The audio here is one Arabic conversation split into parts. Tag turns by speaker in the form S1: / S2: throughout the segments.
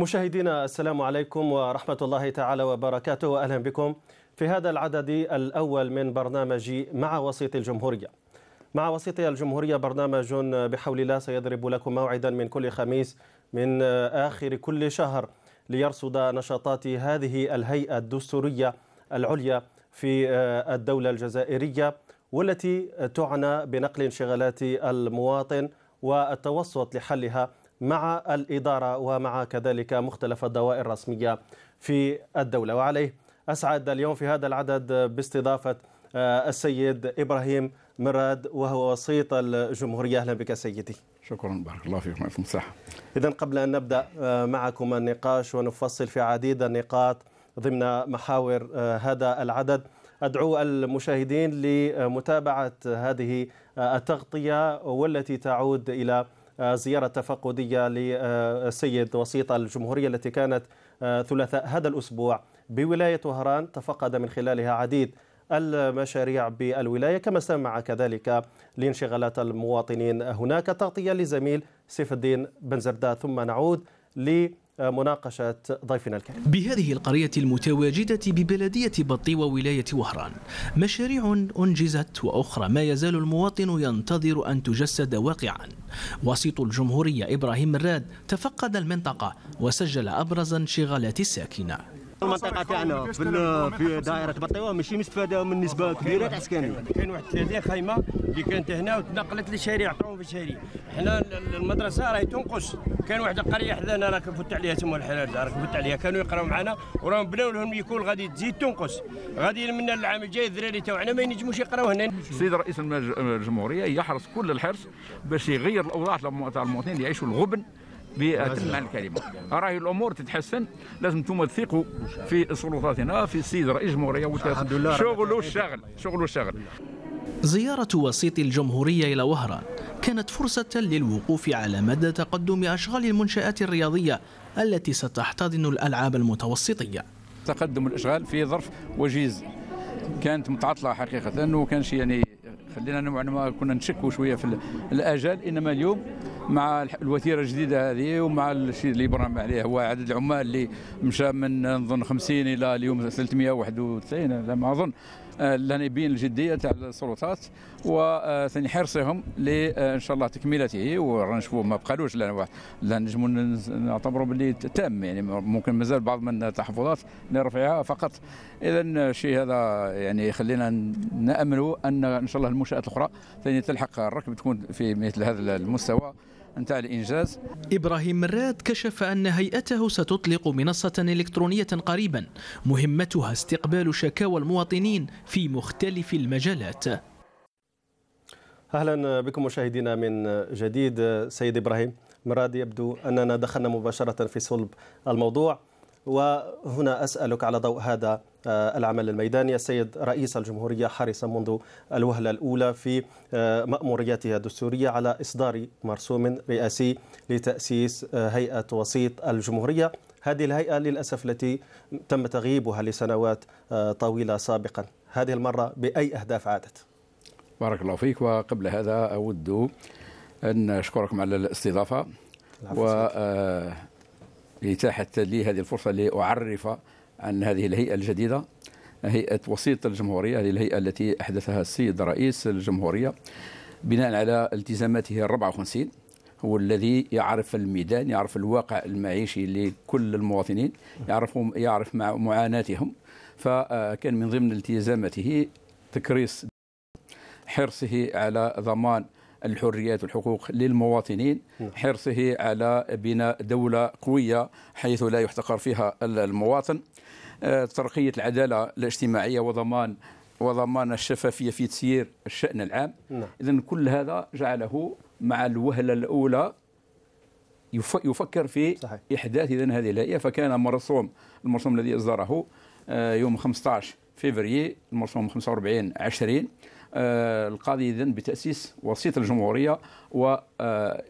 S1: مشاهدينا السلام عليكم ورحمة الله تعالى وبركاته وأهلا بكم في هذا العدد الأول من برنامج مع وسيط الجمهورية مع وسيط الجمهورية برنامج بحول الله سيضرب لكم موعدا من كل خميس من آخر كل شهر ليرصد نشاطات هذه الهيئة الدستورية العليا في الدولة الجزائرية والتي تعنى بنقل انشغالات المواطن والتوسط لحلها مع الإدارة ومع كذلك مختلف الدوائر الرسمية في الدولة وعليه أسعد اليوم في هذا العدد باستضافة آه، السيد إبراهيم مراد وهو وسيط الجمهورية أهلا بك سيدي
S2: شكرا بارك الله فيكم في المساحة
S1: إذا قبل أن نبدأ آه، معكم النقاش ونفصل في عديد النقاط ضمن محاور آه، هذا العدد أدعو المشاهدين لمتابعة هذه التغطية والتي تعود إلى زيارة تفقدية لسيد وسيط الجمهورية التي كانت آه، ثلاثاء هذا الأسبوع بولاية وهران تفقد من خلالها عديد المشاريع بالولاية كما سمع كذلك لانشغالات المواطنين هناك تغطية لزميل سيف الدين بن ثم نعود لي مناقشة ضيفنا الكريم بهذه القرية المتواجدة ببلدية بطي وولاية وهران مشاريع أنجزت وأخرى ما يزال المواطن ينتظر أن تجسد واقعا وسيط الجمهورية إبراهيم الراد تفقد المنطقة وسجل أبرز انشغالات الساكنة المنطقه تاعنا في, في دائره بطيوه ماشي مستفاده من نسبه كبيره تاع سكانين كاين واحد ثلاثه خيمه اللي كانت هنا وتنقلت لشارع طون في الشارع حنا المدرسه راهي تنقص كان واحد القريه حدانا راك فت عليها تما الحلال راك فت عليها كانوا يقراو معنا وراهم بناو لهم يكون غادي تزيد تنقص غادي من العام الجاي
S2: الدراري تاعنا ما ينجموش يقراو هنا السيد رئيس الجمهوريه يحرص كل الحرص باش يغير الاوضاع تاع المواطنين اللي يعيشوا الغبن بتتمع الكلمه راهي الامور تتحسن لازم انتم تثقوا في سلطاتنا في السيد رئيس الجمهوريه الحمد لله شغل الشغل شغل الشغل
S1: زيارة وسيط الجمهورية إلى وهران كانت فرصة للوقوف على مدى تقدم أشغال المنشآت الرياضية التي ستحتضن الألعاب المتوسطية
S2: تقدم الأشغال في ظرف وجيز كانت متعطلة حقيقة وكان شيء يعني خلينا نوعا يعني ما كنا نشكوا شويه في الاجال انما اليوم مع الوتيره الجديده هذه ومع الشيء اللي برام عليه هو عدد العمال اللي مشى من نظن 50 الى اليوم 391 لا ما اظن النائبين الجديه تاع السلطات وثاني حرصهم آه، ان شاء الله تكملته ورانشوفوا ما بقالوش لا نجموا نعتبروا باللي تام يعني ممكن مازال بعض من التحفظات نرفعها فقط اذا الشيء هذا يعني يخلينا نامل ان ان شاء الله المنشات الاخرى ثاني تلحق الركب تكون في مثل هذا المستوى نتاع الانجاز ابراهيم مراد كشف ان هيئته ستطلق
S1: منصه الكترونيه قريبا مهمتها استقبال شكاوى المواطنين في مختلف المجالات اهلا بكم مشاهدينا من جديد سيد ابراهيم مراد يبدو اننا دخلنا مباشره في صلب الموضوع وهنا أسألك على ضوء هذا آه، العمل الميداني السيد رئيس الجمهورية حرص منذ الوهلة الأولى في آه، مأموريتها الدستورية على إصدار مرسوم رئاسي لتأسيس آه، هيئة وسيط الجمهورية هذه الهيئة للأسف التي تم تغييبها لسنوات طويلة سابقا هذه المرة بأي أهداف عادت؟
S2: بارك الله فيك وقبل هذا أود أن أشكركم على الاستضافة و اتاحت لي هذه الفرصة لأعرف عن هذه الهيئة الجديدة هيئة وسيط الجمهورية هذه الهيئة التي أحدثها السيد رئيس الجمهورية بناء على التزاماته ال 54 هو الذي يعرف الميدان يعرف الواقع المعيشي لكل المواطنين يعرفهم يعرف مع معاناتهم فكان من ضمن التزاماته تكريس حرصه على ضمان الحريات والحقوق للمواطنين نعم. حرصه على بناء دولة قوية حيث لا يحتقر فيها المواطن آه، ترقية العدالة الاجتماعية وضمان وضمان الشفافية في تسيير الشأن العام نعم. إذا كل هذا جعله مع الوهلة الأولى يفكر في صحيح. إحداث إذن هذه الهيئة فكان مرسوم المرسوم الذي أصدره آه، يوم 15 فيفري المرسوم 45 20 آه، القاضي إذن بتأسيس وسيط الجمهورية و آه،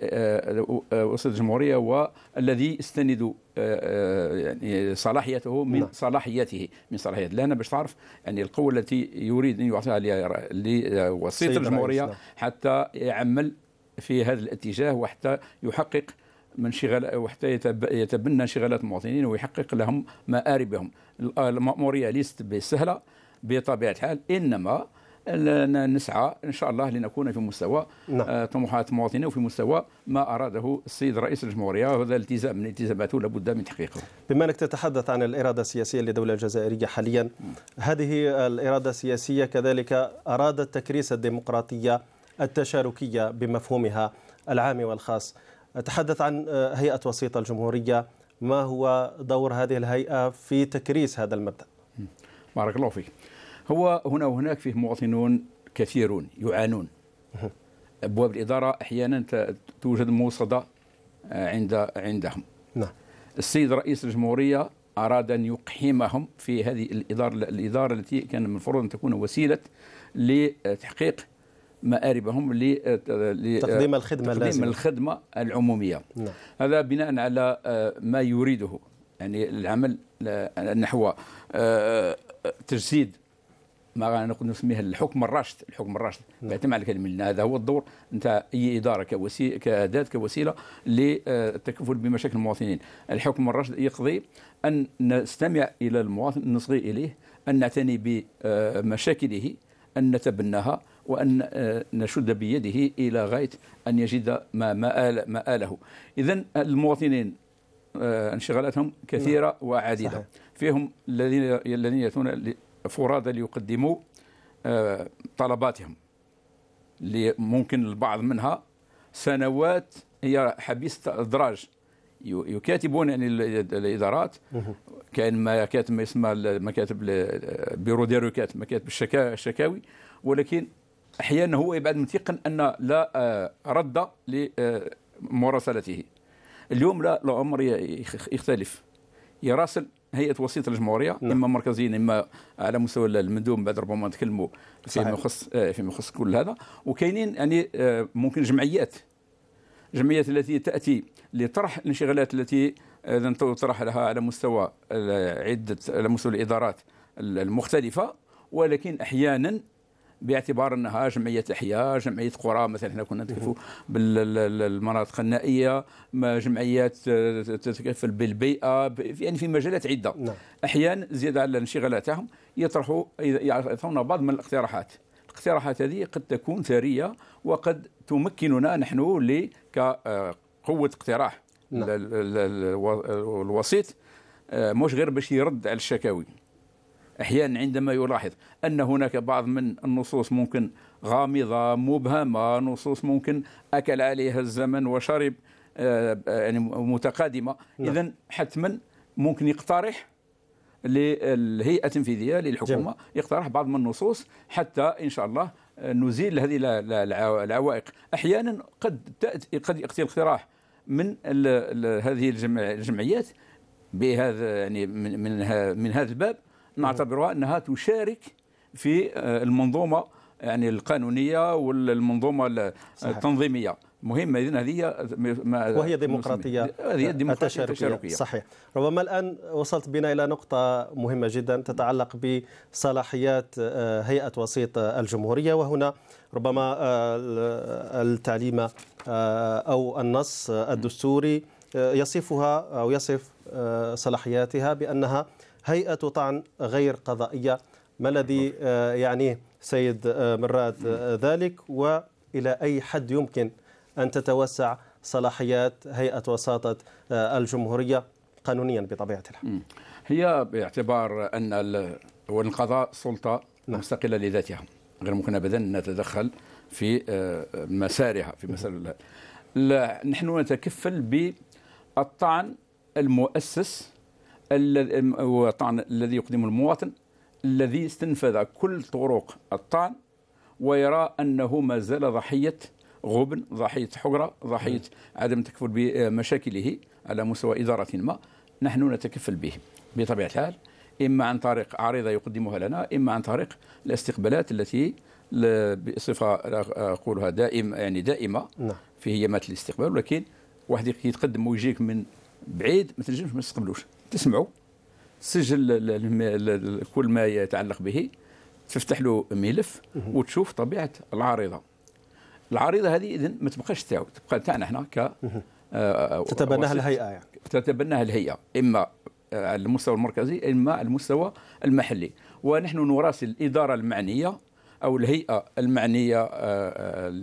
S2: آه، وسيط الجمهورية والذي يستند يعني صلاحيته من نعم. صلاحياته من صلاحيات لأن باش تعرف يعني القوة التي يريد أن يعطيها لوسيط الجمهورية نعم. حتى يعمل في هذا الاتجاه وحتى يحقق من شغل وحتى يتبنى انشغالات المواطنين ويحقق لهم مآربهم المأمورية ليست بسهلة بطبيعة الحال إنما نسعى ان شاء الله لنكون في مستوى نعم. آه، طموحات مواطنينا وفي
S1: مستوى ما اراده السيد رئيس الجمهوريه وهذا التزام من التزاماته لابد من تحقيقه. بما انك تتحدث عن الاراده السياسيه للدوله الجزائريه حاليا هذه الاراده السياسيه كذلك ارادت تكريس الديمقراطيه التشاركيه بمفهومها العام والخاص. تحدث عن آه، هيئه وسيط الجمهوريه ما هو دور هذه الهيئه في تكريس هذا المبدا؟ بارك الله فيك. هو هنا وهناك
S2: فيه مواطنون كثيرون يعانون ابواب الاداره احيانا توجد موصده آه، عند عندهم نعم السيد رئيس الجمهوريه اراد ان يقحمهم في هذه الاداره الاداره التي كان المفروض ان تكون وسيله لتحقيق مآربهم لتقديم الخدمة تقديم الخدمة العمومية نعم. هذا بناء على آه، ما يريده يعني العمل آه، نحو تجسيد ما نقدر نسميها الحكم الراشد الحكم الراشد بعتمد نعم. على الكلمه هذا هو الدور نتاع اي اداره كوسيله كاداه كوسيله للتكفل بمشاكل المواطنين الحكم الراشد يقضي ان نستمع الى المواطن نصغي اليه ان نعتني بمشاكله ان نتبناها وان آه، نشد بيده الى غايه ان يجد ما مآل مآله اذا المواطنين آه، انشغالاتهم كثيره نعم. وعديده صحيح. فيهم الذين الذين ياتون فرادى ليقدموا آه، طلباتهم اللي ممكن البعض منها سنوات هي حبيس ادراج يكاتبون يعني الادارات كاين ما كاتب ما يسمى مكاتب بيرو دي روكات مكاتب الشكاوي ولكن احيانا هو يبعد متيقن ان لا آه، رد لمراسلته اليوم لا الامر يختلف يراسل هيئه وسيط الجمهوريه نعم. اما مركزيا اما على مستوى المندوب بعد ربما نتكلموا فيما يخص آه، فيما يخص كل هذا وكاينين يعني آه، ممكن جمعيات الجمعيات التي تاتي لطرح الانشغالات التي آه، طرح لها على مستوى عده على مستوى الادارات المختلفه ولكن احيانا باعتبار انها جمعيه احياء جمعيه قرى مثلا احنا كنا نتكلفوا بالمناطق النائيه جمعيات آه، تتكفل بالبيئه يعني في مجالات عده نعم. احيانا زياده على انشغالاتهم يطرحوا يعطونا بعض من الاقتراحات الاقتراحات هذه قد تكون ثريه وقد تمكننا نحن كقوه آه، اقتراح نعم. الوسيط آه، مش غير باش يرد على الشكاوي أحيانا عندما يلاحظ أن هناك بعض من النصوص ممكن غامضة مبهمة نصوص ممكن أكل عليها الزمن وشرب آه، آه، يعني متقادمة نعم. إذا حتما ممكن يقترح للهيئة التنفيذية للحكومة جميل. يقترح بعض من النصوص حتى إن شاء الله نزيل هذه العوائق أحيانا قد تأتي قد يأتي الاقتراح من هذه الجمعيات بهذا يعني من من هذا الباب نعتبرها انها تشارك في آه، المنظومه يعني القانونيه والمنظومه آه، صحيح. التنظيميه مهمه اذا
S1: هذه وهي ديمقراطيه هذه الديمقراطيه التشاركية. التشاركيه صحيح ربما الان وصلت بنا الى نقطه مهمه جدا تتعلق بصلاحيات آه، هيئه وسيط الجمهوريه وهنا ربما التعليم او النص الدستوري يصفها او يصف صلاحياتها بانها هيئة طعن غير قضائية ما الذي آه، يعنيه سيد آه، مراد آه، ذلك وإلى أي حد يمكن أن تتوسع صلاحيات هيئة وساطة الجمهورية قانونيا بطبيعة الحال هي باعتبار أن القضاء سلطة نعم. مستقلة لذاتها
S2: غير ممكن أبدا أن نتدخل في مسارها في مسار لا نحن نتكفل بالطعن المؤسس الطعن الذي يقدمه المواطن الذي استنفذ كل طرق الطعن ويرى أنه ما زال ضحية غبن ضحية حقرة ضحية نعم. عدم تكفل بمشاكله على مستوى إدارة ما نحن نتكفل به بطبيعة الحال إما عن طريق عريضة يقدمها لنا إما عن طريق الاستقبالات التي بصفة أقولها دائم يعني دائمة نعم. في هيامات الاستقبال ولكن واحد يتقدم ويجيك من بعيد ما تنجمش ما تستقبلوش تسمعوا تسجل كل ما يتعلق به تفتح له ملف وتشوف طبيعه العارضه العارضه هذه اذا ما تبقاش تاعو تبقى تاعنا احنا ك آه، آه، تتبناها الهيئه يعني تتبناها الهيئه اما آه، على المستوى المركزي اما على المستوى المحلي ونحن نراسل الاداره المعنيه او الهيئه المعنيه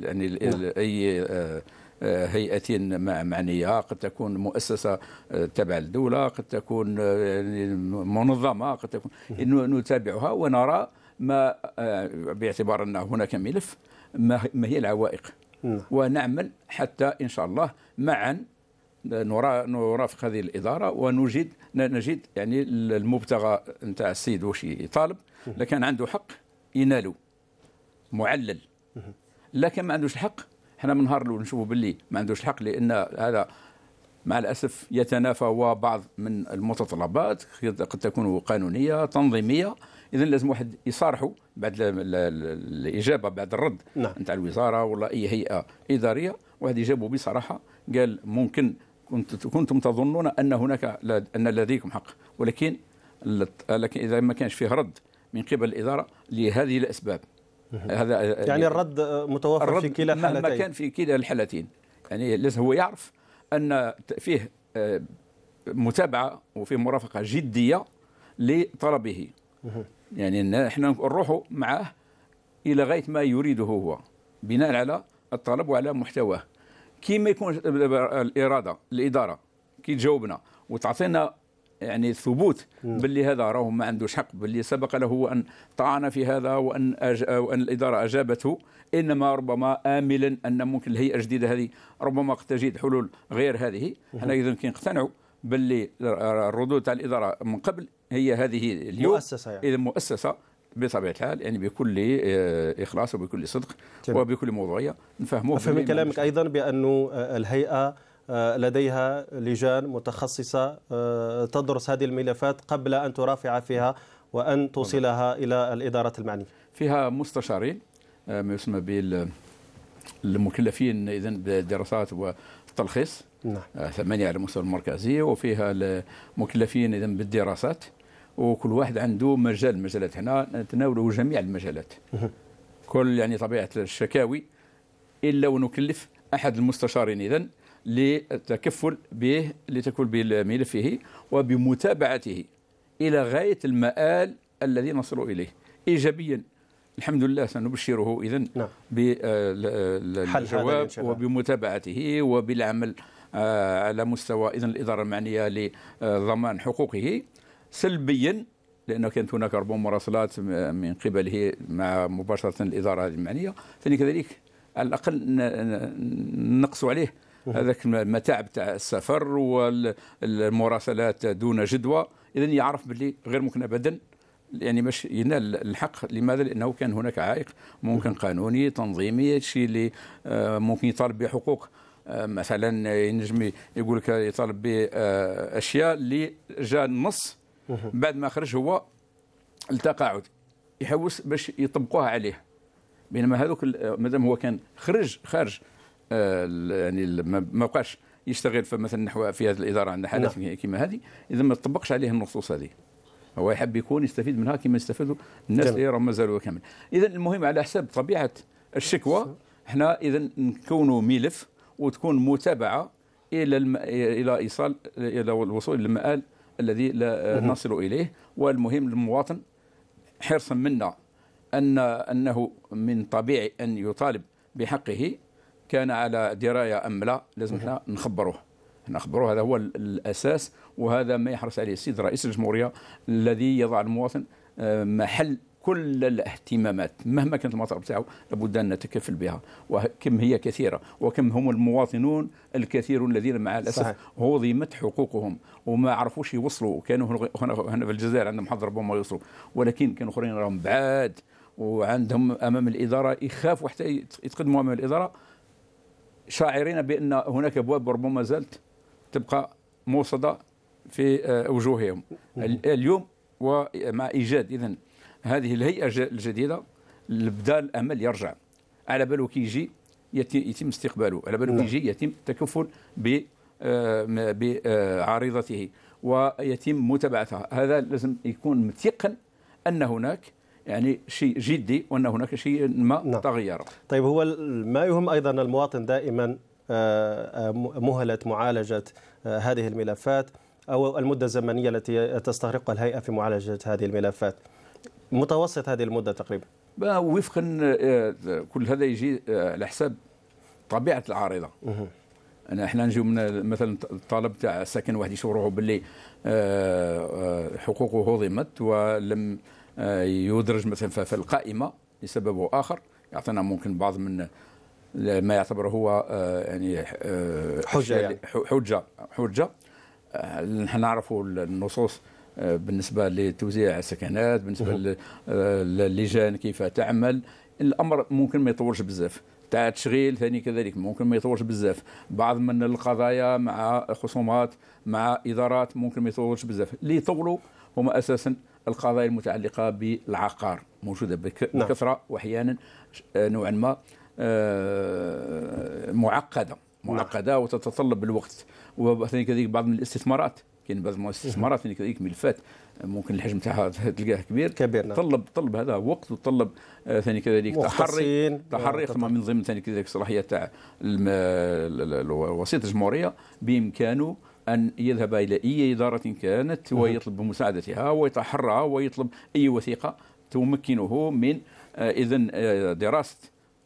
S2: يعني نعم. اي هيئة معنية قد تكون مؤسسة آه، تبع الدولة قد تكون آه، منظمة قد تكون نتابعها ونرى ما آه، باعتبار أن هناك ملف ما هي العوائق نعم. ونعمل حتى إن شاء الله معا نرافق هذه الإدارة ونجد نجد يعني المبتغى نتاع السيد واش يطالب لكان عنده حق ينالو معلل لكن ما عندوش الحق احنا نهار الاول نشوفوا باللي ما عندوش الحق لان هذا مع الاسف يتنافى بعض من المتطلبات قد تكون قانونيه تنظيميه اذا لازم واحد يصارحه بعد الاجابه بعد الرد نعم. نتاع الوزاره ولا اي هيئه اداريه واحد يجاوبه بصراحه قال ممكن كنت كنتم تظنون ان هناك ان لديكم حق ولكن لكن اذا ما كانش فيه رد من قبل الاداره لهذه الاسباب هذا آه، آه، يعني الرد آه، متوفر الرد في كلا الحالتين مهما كان في كلا الحالتين يعني لازم هو يعرف ان فيه متابعه وفيه مرافقه جديه لطلبه يعني احنا نروحوا معه الى غايه ما يريده هو بناء على الطلب وعلى محتواه كي ما يكون الاراده الاداره كي تجاوبنا وتعطينا يعني ثبوت باللي هذا راه ما عندوش حق باللي سبق له ان طعن في هذا وان أج... وان الاداره اجابته انما ربما املا ان ممكن الهيئه الجديده هذه ربما قد تجد حلول غير هذه حنا اذا كي نقتنعوا باللي الردود تاع الاداره من قبل هي هذه اليوم مؤسسه يعني. اذا مؤسسه بطبيعه الحال يعني بكل آه، اخلاص وبكل صدق جميل. وبكل موضوعيه
S1: نفهموه افهم كلامك ايضا بانه آه، الهيئه آه، لديها لجان متخصصة آه، تدرس هذه الملفات قبل أن ترافع فيها وأن توصلها إلى الإدارات المعنية فيها مستشارين
S2: آه، ما يسمى بالمكلفين إذن بالدراسات والتلخيص نعم. ثمانية على المستوى المركزي وفيها المكلفين إذن بالدراسات وكل واحد عنده مجال مجالات هنا نتناولوا جميع المجالات كل يعني طبيعة الشكاوي إلا ونكلف أحد المستشارين إذن للتكفل به لتكفل بملفه وبمتابعته إلى غاية المآل الذي نصل إليه إيجابيا الحمد لله سنبشره إذا نعم. بالجواب وبمتابعته وبالعمل آه، على مستوى إذا الإدارة المعنية لضمان حقوقه سلبيا لأنه كانت هناك ربما مراسلات من قبله مع مباشرة الإدارة المعنية ثاني كذلك على الأقل نقص عليه هذاك المتاعب تاع السفر والمراسلات دون جدوى اذا يعرف باللي غير ممكن ابدا يعني باش ينال الحق لماذا لانه كان هناك عائق ممكن قانوني تنظيمي شيء اللي آه، ممكن يطالب بحقوق آه، مثلا ينجم يقول لك يطالب باشياء اللي جاء النص بعد ما خرج هو التقاعد يحوس باش يطبقوها عليه بينما هذوك آه، مادام هو كان خرج خارج آه، يعني ما بقاش يشتغل فمثلا نحو في هذه الاداره عندنا حالات نعم. كيما كما هذه اذا ما تطبقش عليه النصوص هذه هو يحب يكون يستفيد منها كما يستفيدوا الناس اللي راهم مازالوا كامل اذا المهم على حسب طبيعه الشكوى نعم. احنا اذا نكونوا ملف وتكون متابعه الى الم... الى ايصال الى الوصول للمآل الذي لا نصل اليه والمهم للمواطن حرصا منا ان انه من طبيعي ان يطالب بحقه كان على درايه ام لا لازم حنا نخبروه نخبروه هذا هو الاساس وهذا ما يحرص عليه السيد رئيس الجمهوريه الذي يضع المواطن آه، محل كل الاهتمامات مهما كانت المطالب تاعو لابد ان نتكفل بها وكم هي كثيره وكم هم المواطنون الكثيرون الذين مع الاسف هضمت حقوقهم وما عرفوش يوصلوا كانوا هنا في الجزائر عندهم حظ ربما يوصلوا ولكن كانوا اخرين راهم بعاد وعندهم امام الاداره يخافوا حتى يتقدموا امام الاداره شاعرين بأن هناك أبواب ربما زالت تبقى موصدة في آه، وجوههم اليوم ومع إيجاد إذن هذه الهيئة الجديدة بدا الأمل يرجع على باله كي يجي يتم استقباله على باله كي نعم. يجي يتم التكفل بعارضته آه، آه، ويتم متابعتها هذا لازم يكون متيقن أن هناك يعني شيء جدي وان هناك شيء ما نعم. تغير
S1: طيب هو ما يهم ايضا المواطن دائما آه، آه، مهله معالجه آه، هذه الملفات او المده الزمنيه التي تستغرقها الهيئه في معالجه هذه الملفات متوسط هذه المده تقريبا
S2: وفقا كل هذا يجي على حساب طبيعه العارضه انا احنا نجيو من مثلا الطالب تاع الساكن واحد روحه باللي حقوقه هضمت ولم يدرج مثلا في القائمه لسبب او اخر يعطينا ممكن بعض من ما يعتبره هو آه، يعني آه، حجه يعني. حجه حجه آه، نحن نعرفوا النصوص بالنسبه لتوزيع السكنات بالنسبه للجان كيف تعمل الامر ممكن ما يطولش بزاف تاع التشغيل ثاني كذلك ممكن ما يطولش بزاف بعض من القضايا مع خصومات مع ادارات ممكن ما يطولش بزاف اللي يطولوا هما اساسا القضايا المتعلقه بالعقار موجوده نعم. بكثره واحيانا آه، نوعا ما آه، معقده نعم. معقده وتتطلب الوقت وثاني كذلك بعض من الاستثمارات كاين بعض الاستثمارات كذلك ملفات ممكن الحجم تاعها تلقاه كبير كبير نعم. طلب طلب هذا وقت وطلب آه، ثاني كذلك تحري تحري ثم من ضمن ثاني كذلك الصلاحيه تاع الوسيط الجمهوريه بامكانه أن يذهب إلى أي إدارة كانت ويطلب مساعدتها ويتحرى ويطلب أي وثيقة تمكنه من آه، إذا آه، دراسة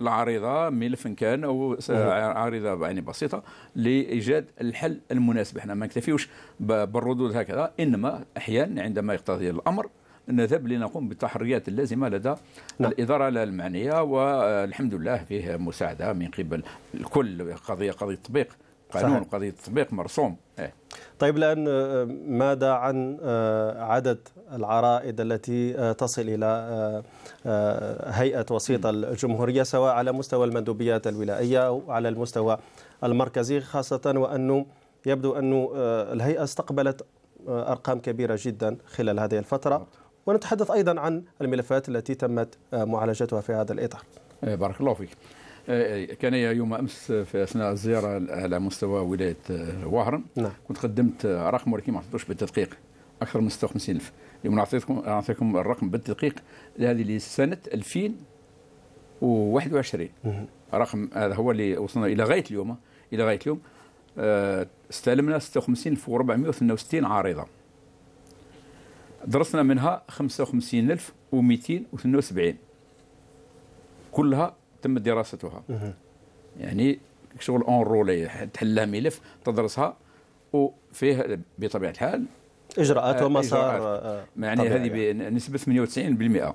S2: العارضة ملف كان أو آه، عارضة يعني بسيطة لإيجاد الحل المناسب احنا ما نكتفيوش بالردود هكذا إنما أحيانا عندما يقتضي الأمر نذهب لنقوم بالتحريات اللازمه لدى نعم. الاداره المعنيه والحمد لله فيه مساعده من قبل الكل قضيه قضيه تطبيق قانون قضيه تطبيق مرسوم إيه.
S1: طيب الان آه، ماذا عن آه، عدد العرائد التي آه، تصل الى هيئه وسيط الجمهوريه سواء على مستوى المندوبيات الولائيه او على المستوى المركزي خاصه وانه يبدو أن الهيئة استقبلت أرقام كبيرة جدا خلال هذه الفترة ونتحدث أيضا عن الملفات التي تمت معالجتها في هذا الإطار إيه، بارك الله فيك كان يوم امس في اثناء الزياره على
S2: مستوى ولايه آه، وهرم نعم. كنت قدمت آه، رقم ولكن ما عطيتوش بالتدقيق اكثر من 56000 اليوم نعطيكم نعطيكم الرقم بالتدقيق هذه لسنه 2021 رقم هذا هو اللي وصلنا الى غايه اليوم الى غايه اليوم آه، استلمنا 56462 عارضه درسنا منها 55272 كلها تمت دراستها يعني شغل اون تحل تحلها ملف تدرسها وفيه بطبيعه الحال اجراءات آه، ومسار يعني هذه بنسبه 98%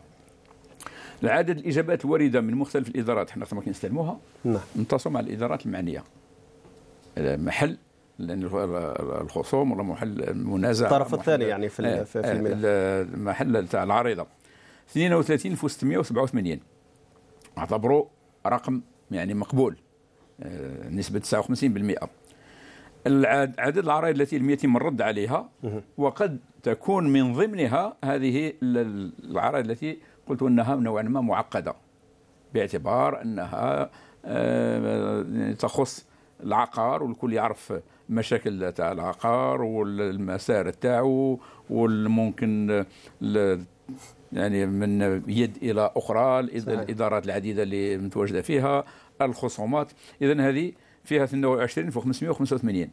S2: العدد الاجابات الوارده من مختلف الادارات حنا ما كنستلموها نعم. نتصلوا مع الادارات المعنيه محل لان الخصوم ولا محل المنازع الطرف الثاني يعني في آه، في المحل تاع العريضه 32687 اعتبروا رقم يعني مقبول آه، نسبة 59% عدد العرائض التي لم يتم الرد عليها وقد تكون من ضمنها هذه العرائض التي قلت انها نوعا ما معقده باعتبار انها آه، تخص العقار والكل يعرف مشاكل تاع العقار والمسار تاعو والممكن يعني من يد الى اخرى الادارات العديده اللي متواجده فيها الخصومات اذا هذه فيها 22 فوق 585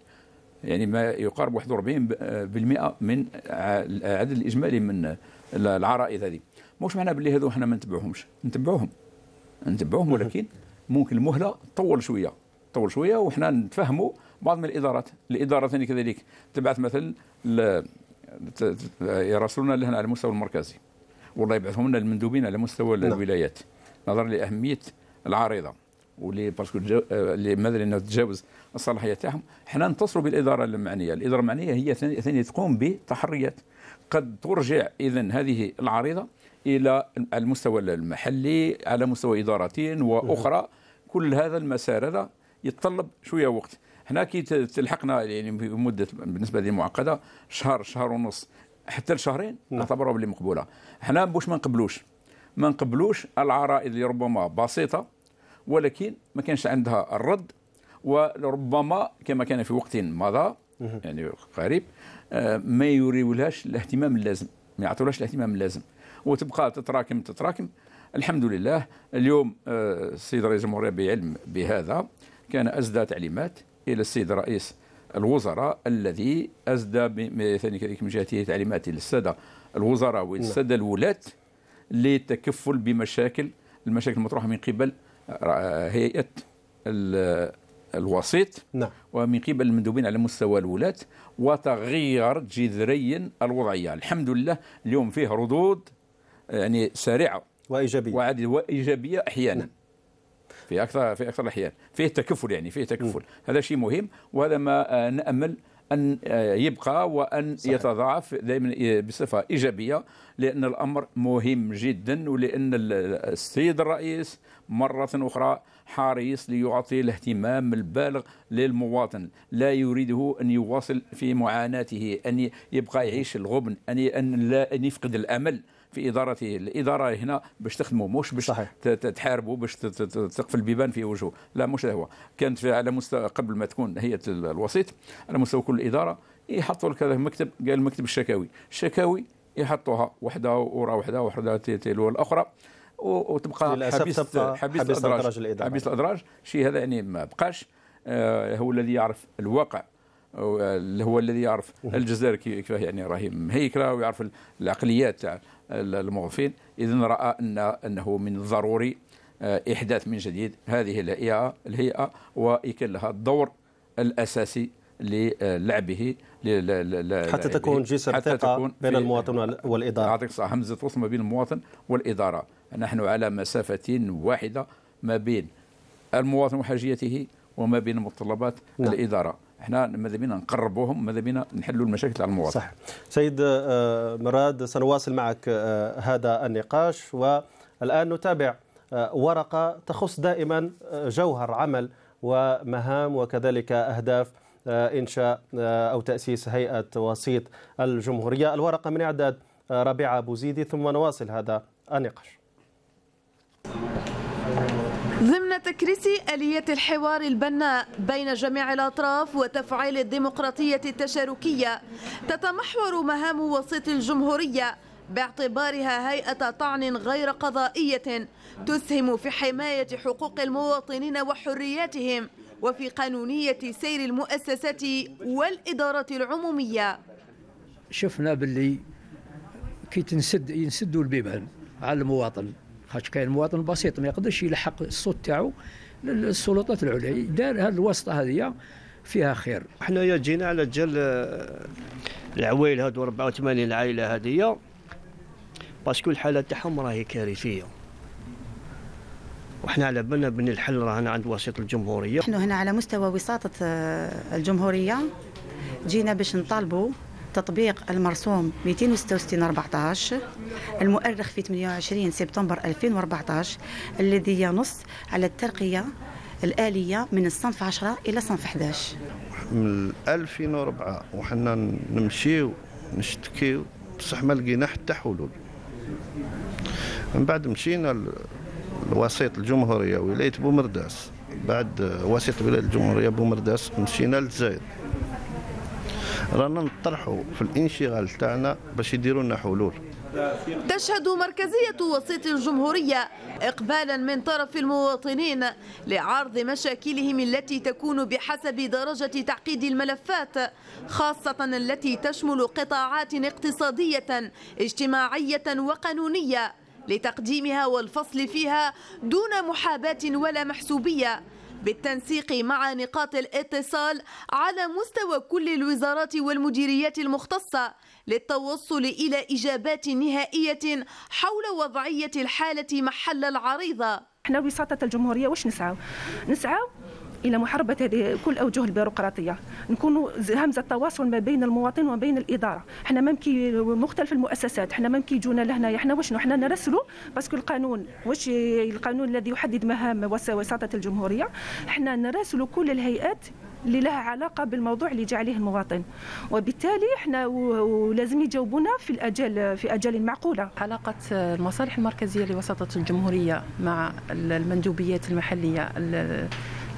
S2: يعني ما يقارب 41% من العدد الاجمالي من العرائض هذه مش معناه باللي هذو احنا ما نتبعوهمش نتبعوهم نتبعوهم ولكن ممكن المهله تطول شويه تطول شويه وحنا نتفهموا بعض من الادارات الادارات كذلك تبعث مثلا يراسلونا لهنا على المستوى المركزي والله يبعثهم لنا المندوبين على مستوى الولايات نظرا لاهميه العارضه واللي باسكو آه، لماذا لانه تجاوز الصلاحيه تاعهم حنا نتصلوا بالاداره المعنيه الاداره المعنيه هي ثاني تقوم بتحريات قد ترجع اذا هذه العارضه الى المستوى المحلي على مستوى ادارتين واخرى كل هذا المسار هذا يتطلب شويه وقت هنا كي تلحقنا يعني مده بالنسبه للمعقده شهر شهر ونص حتى لشهرين نعم. نعتبرها باللي مقبوله حنا باش ما نقبلوش ما نقبلوش العرائض اللي ربما بسيطه ولكن ما كانش عندها الرد وربما كما كان في وقت مضى يعني قريب آه، ما يوريولهاش الاهتمام اللازم ما يعطولهاش الاهتمام اللازم وتبقى تتراكم تتراكم الحمد لله اليوم آه، السيد رئيس الجمهوريه بعلم بهذا كان اسدى تعليمات الى السيد الرئيس الوزراء الذي أسدى ثاني كذلك من جهته تعليمات للسادة الوزراء والسادة نعم. الولاة للتكفل بمشاكل المشاكل المطروحة من قبل آه، هيئة الوسيط نعم. ومن قبل المندوبين على مستوى الولاة وتغيرت جذريا الوضعية الحمد لله اليوم فيه ردود يعني سريعة وإيجابية وإيجابية أحيانا نعم. في اكثر في اكثر الاحيان فيه تكفل يعني فيه تكفل م. هذا شيء مهم وهذا ما آه، نامل ان آه، يبقى وان صحيح. يتضاعف دائما إيه، بصفه ايجابيه لان الامر مهم جدا ولان السيد الرئيس مره اخرى حريص ليعطي الاهتمام البالغ للمواطن لا يريده ان يواصل في معاناته ان يبقى يعيش الغبن ان ان لا ان يفقد الامل في ادارته الاداره هنا باش تخدموا مش باش تحاربوا باش تقفل بيبان في وجهه لا مش هو كانت على مستوى قبل ما تكون هيئه الوسيط على مستوى كل اداره يحطوا لك هذا مكتب قال مكتب الشكاوي الشكاوي يحطوها وحده ورا وحده وحده تلو الاخرى وتبقى حبيس حبيس, الادراج, حبيس الادراج شيء هذا يعني ما بقاش آه هو الذي يعرف الواقع هو الذي يعرف الجزائر كيف يعني راهي مهيكله ويعرف العقليات تاع الموظفين إذن رأى أن أنه من الضروري آه، إحداث من جديد هذه الهيئة الهيئة ويكون لها الدور الأساسي للعبه حتى تكون جسر حتى تكون بين المواطن والإدارة أعطيك صح همزة وصل ما بين المواطن والإدارة نحن على مسافة واحدة ما بين المواطن وحاجيته وما بين متطلبات نعم. الإدارة احنا ماذا بينا نقربوهم ماذا بينا نحلوا المشاكل على المواطن صح
S1: سيد آه، مراد سنواصل معك آه، هذا النقاش والان نتابع آه، ورقه تخص دائما جوهر عمل ومهام وكذلك اهداف انشاء او تاسيس هيئه وسيط الجمهوريه الورقه من اعداد ربيعه بوزيدي ثم نواصل هذا النقاش
S3: ضمن تكريس آلية الحوار البناء بين جميع الأطراف وتفعيل الديمقراطية التشاركية تتمحور مهام وسيط الجمهورية باعتبارها هيئة طعن غير قضائية تسهم في حماية حقوق المواطنين وحرياتهم وفي قانونية سير المؤسسات والإدارة العمومية
S2: شفنا باللي كي تنسد ينسدوا البيبان على المواطن هاش كاين مواطن بسيط ما يقدرش يلحق الصوت تاعو للسلطات العليا دار هذه الوسطه هذه
S1: فيها خير حنايا جينا على جال آه، العوائل هادو 84 عائله هذه باسكو الحاله تاعهم راهي كارثيه وحنا على بالنا بان الحل راهنا عند وسيط الجمهوريه نحن
S2: هنا على مستوى وساطه آه،
S3: الجمهوريه جينا باش نطالبوا تطبيق المرسوم 266 14 المؤرخ في 28 سبتمبر 2014 الذي ينص على الترقية الآلية من الصنف 10 إلى صنف 11
S1: من 2004 وحنا نمشيو نشتكيو بصح ما لقينا حتى حلول من بعد مشينا الوسيط الجمهورية ولاية بومرداس بعد وسيط ولاية الجمهورية بومرداس مشينا للزايد رانا نطرحوا في الانشغال تاعنا باش يديروا لنا حلول
S3: تشهد مركزية وسيط الجمهورية إقبالا من طرف المواطنين لعرض مشاكلهم التي تكون بحسب درجة تعقيد الملفات خاصة التي تشمل قطاعات اقتصادية اجتماعية وقانونية لتقديمها والفصل فيها دون محاباة ولا محسوبية بالتنسيق مع نقاط الاتصال على مستوى كل الوزارات والمديريات المختصة للتوصل إلى إجابات نهائية حول وضعية الحالة محل العريضة احنا وساطه الجمهورية واش نسعاو نسعاو الى محاربه هذه كل اوجه البيروقراطيه نكونوا همزه التواصل ما بين المواطن وما بين الاداره حنا مام كي مختلف المؤسسات حنا مام كيجونا لهنايا حنا واش حنا نرسلوا باسكو القانون واش القانون الذي يحدد مهام وساطه الجمهوريه حنا نراسلوا كل الهيئات اللي لها علاقه بالموضوع اللي جاء عليه المواطن وبالتالي احنا ولازم يجاوبونا في الاجال في اجال معقوله علاقه المصالح المركزيه لوساطه الجمهوريه مع المندوبيات المحليه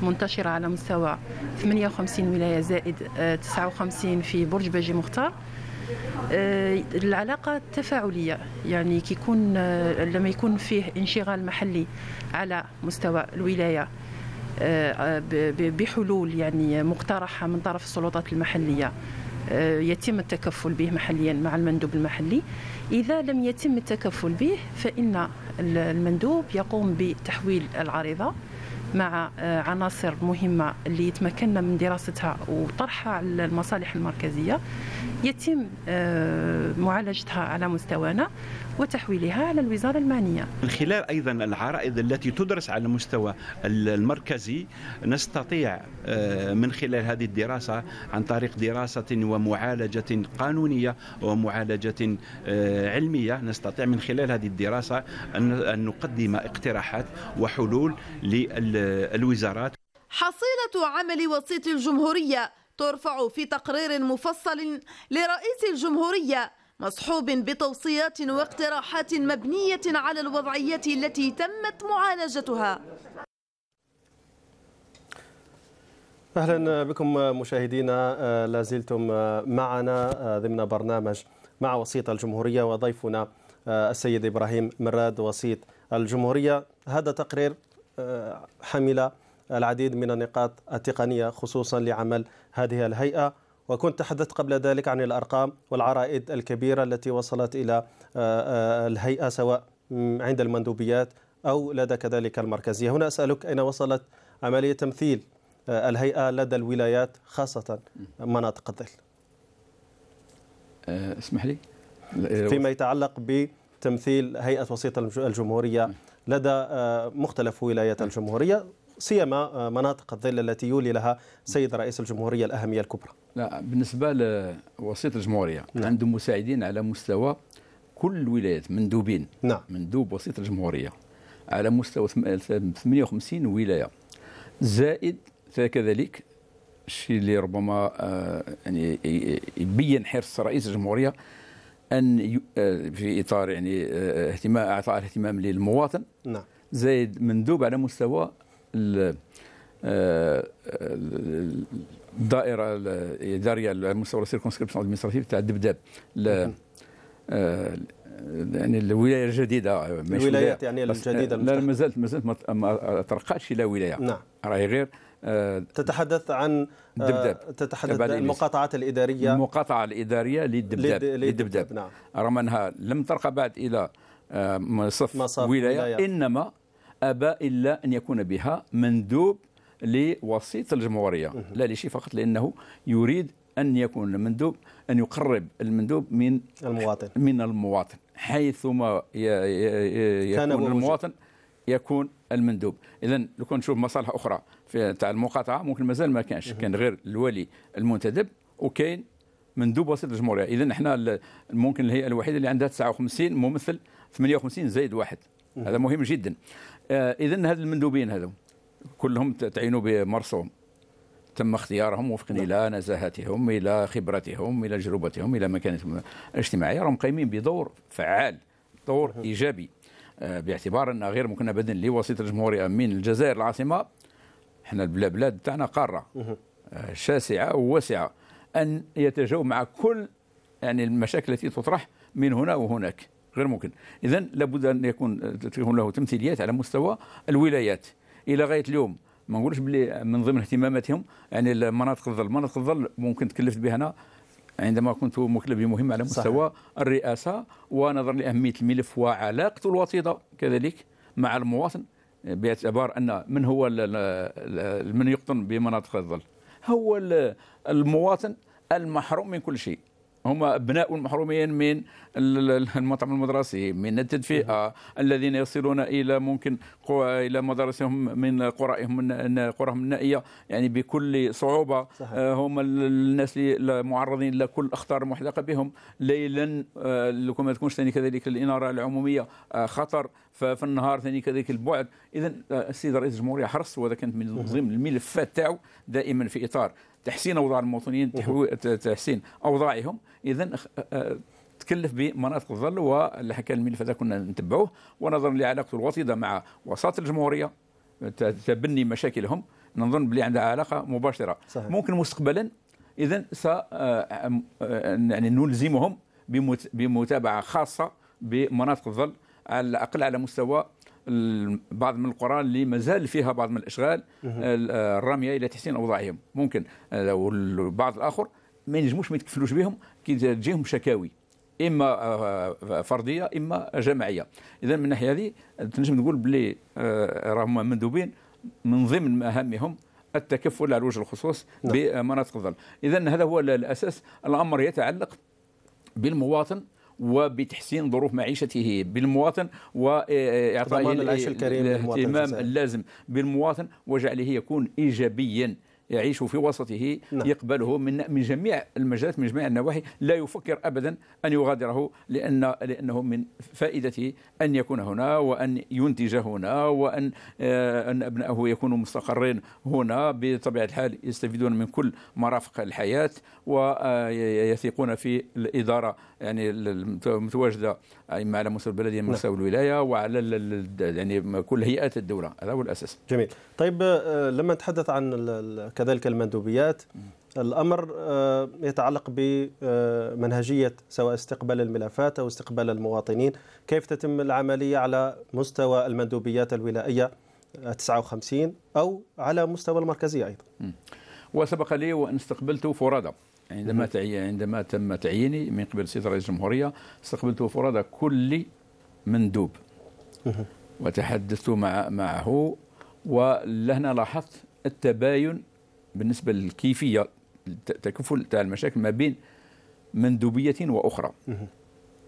S3: منتشرة على مستوى 58 ولاية زائد 59 آه، في برج باجي مختار آه، العلاقه تفاعليه يعني كيكون آه، لما يكون فيه انشغال محلي على مستوى الولايه بحلول يعني مقترحه من طرف السلطات المحليه يتم التكفل به محليا مع المندوب المحلي اذا لم يتم التكفل به فان المندوب يقوم بتحويل العريضة مع آه، عناصر مهمة اللي تمكنا من دراستها وطرحها على المصالح المركزية يتم آه، معالجتها على مستوانا وتحويلها على الوزارة المانيه.
S1: من خلال أيضا العرائض التي تدرس على المستوى المركزي نستطيع آه، من خلال هذه
S2: الدراسة عن طريق دراسة ومعالجة قانونية ومعالجة آه، علمية نستطيع من خلال هذه الدراسة أن نقدم اقتراحات وحلول للوزارات
S3: حصيلة عمل وسيط الجمهورية ترفع في تقرير مفصل لرئيس الجمهورية مصحوب بتوصيات واقتراحات مبنية على الوضعية التي تمت معالجتها
S1: أهلا بكم مشاهدينا آه، لازلتم آه، معنا آه، ضمن برنامج مع وسيط الجمهورية وضيفنا السيد إبراهيم مراد وسيط الجمهورية هذا تقرير حمل العديد من النقاط التقنية خصوصا لعمل هذه الهيئة وكنت تحدثت قبل ذلك عن الأرقام والعرائد الكبيرة التي وصلت إلى آه، آه، الهيئة سواء عند المندوبيات أو لدى كذلك المركزية هنا أسألك أين وصلت عملية تمثيل آه، الهيئة لدى الولايات خاصة مناطق الظل اسمح لي فيما يتعلق بتمثيل هيئة وسيط الجمهورية لدى مختلف ولايات الجمهورية سيما آه، مناطق الظل التي يولي لها سيد رئيس الجمهورية الأهمية الكبرى لا بالنسبة لوسيط الجمهورية نعم. عندهم مساعدين على مستوى
S2: كل الولايات مندوبين نعم. مندوب وسيط الجمهورية على مستوى 58 ولاية زائد كذلك الشيء اللي ربما آه، يعني يبين حرص رئيس الجمهوريه ان آه، في اطار يعني اهتمام اعطاء الاهتمام للمواطن نعم زايد مندوب على مستوى الدائره آه، الاداريه على مستوى السيركونسكريبسيون ادمنستراتيف تاع الدبداب آه، يعني الولايه الجديده آه، الولايات يعني الجديده لا ما زالت ما زالت ما الى ولايه نعم راهي غير تتحدث عن الدبداب تتحدث عن المقاطعات الاداريه المقاطعه الاداريه للدبداب للدبداب نعم رغم انها لم ترقى بعد الى صف ولايه, ولاية انما أبى إلا أن يكون بها مندوب لوسيط الجمهورية لا لشيء فقط لأنه يريد أن يكون المندوب أن يقرب المندوب من المواطن من المواطن حيثما يكون المواطن يكون المندوب اذا لو كان نشوف مصالح اخرى في تاع المقاطعه ممكن مازال ما كانش كان غير الولي المنتدب وكاين مندوب وسيط الجمهوريه اذا احنا ممكن الهيئه الوحيده اللي عندها 59 ممثل 58 زائد واحد هذا مهم جدا آه، اذا هذ المندوبين هذو كلهم تعينوا بمرسوم تم اختيارهم وفقا الى نعم. نزاهتهم الى خبرتهم الى تجربتهم الى مكانتهم الاجتماعيه راهم قايمين بدور فعال دور ايجابي آه، باعتبار ان غير ممكن ابدا لوسيط الجمهوريه من الجزائر العاصمه احنا البلاد تاعنا قاره آه، شاسعه وواسعه ان يتجاوب مع كل يعني المشاكل التي تطرح من هنا وهناك غير ممكن اذا لابد ان يكون تكون له تمثيليات على مستوى الولايات الى غايه اليوم ما نقولش بلي من ضمن اهتماماتهم يعني المناطق الظل مناطق الظل ممكن تكلفت بها انا عندما كنت مكلف بمهمة على مستوى صحيح. الرئاسة ونظرا لأهمية الملف وعلاقته الوسيطة كذلك مع المواطن باعتبار أن من هو من يقطن بمناطق الظل هو المواطن المحروم من كل شيء هما أبناء المحرومين من المطعم المدرسي من التدفئه الذين يصلون الى ممكن الى مدارسهم من قرائهم قراهم النائيه يعني بكل صعوبه صحيح. آه، هم الناس اللي معرضين لكل اخطار محدقة بهم ليلا آه، لكم ما تكونش ثاني كذلك الاناره العموميه آه، خطر ففي النهار ثاني كذلك البعد اذا السيد رئيس الجمهوريه حرص وهذا كانت من ضمن الملفات تاعو دائما في اطار تحسين اوضاع المواطنين تحسين اوضاعهم اذا تكلف بمناطق الظل واللي حكى الملف هذا كنا نتبعوه ونظرا لعلاقته الوطيده مع وساط الجمهوريه تبني مشاكلهم نظن بلي عندها علاقه مباشره صحيح. ممكن مستقبلا اذا س آه، آه، يعني نلزمهم بمتابعه خاصه بمناطق الظل على الاقل على مستوى بعض من القرى اللي مازال فيها بعض من الاشغال آه، الراميه الى تحسين اوضاعهم ممكن والبعض الاخر ما ينجموش ما يتكفلوش بهم كي تجيهم شكاوي اما آه، آه، فرديه اما جماعيه اذا من الناحيه هذه تنجم نقول بلي آه، راهما مندوبين من ضمن مهامهم التكفل على وجه الخصوص نعم. بمناطق الظل اذا هذا هو الاساس الامر يتعلق بالمواطن وبتحسين ظروف معيشته بالمواطن واعطائه الاهتمام اللازم بالمواطن وجعله يكون ايجابيا يعيش في وسطه نعم. يقبله من من جميع المجالات من جميع النواحي لا يفكر ابدا ان يغادره لان لانه من فائدته ان يكون هنا وان ينتج هنا وان آه، ان ابنائه يكونوا مستقرين هنا بطبيعه الحال يستفيدون من كل مرافق الحياه ويثقون آه، في الاداره يعني المتواجده اما على مستوى البلديه على نعم. مستوى الولايه وعلى يعني كل هيئات الدوله
S1: هذا هو الاساس. جميل طيب آه، لما نتحدث عن كذلك المندوبيات الأمر آه، يتعلق بمنهجية سواء استقبال الملفات أو استقبال المواطنين كيف تتم العملية على مستوى المندوبيات الولائية 59 آه، أو على مستوى المركزية أيضا وسبق لي وأن
S2: استقبلت فرادى عندما عندما تم تعييني من قبل السيد رئيس الجمهورية استقبلت فرادى كل مندوب وتحدثت مع معه ولهنا لاحظت التباين بالنسبه للكيفيه تكفل المشاكل ما بين مندوبيه واخرى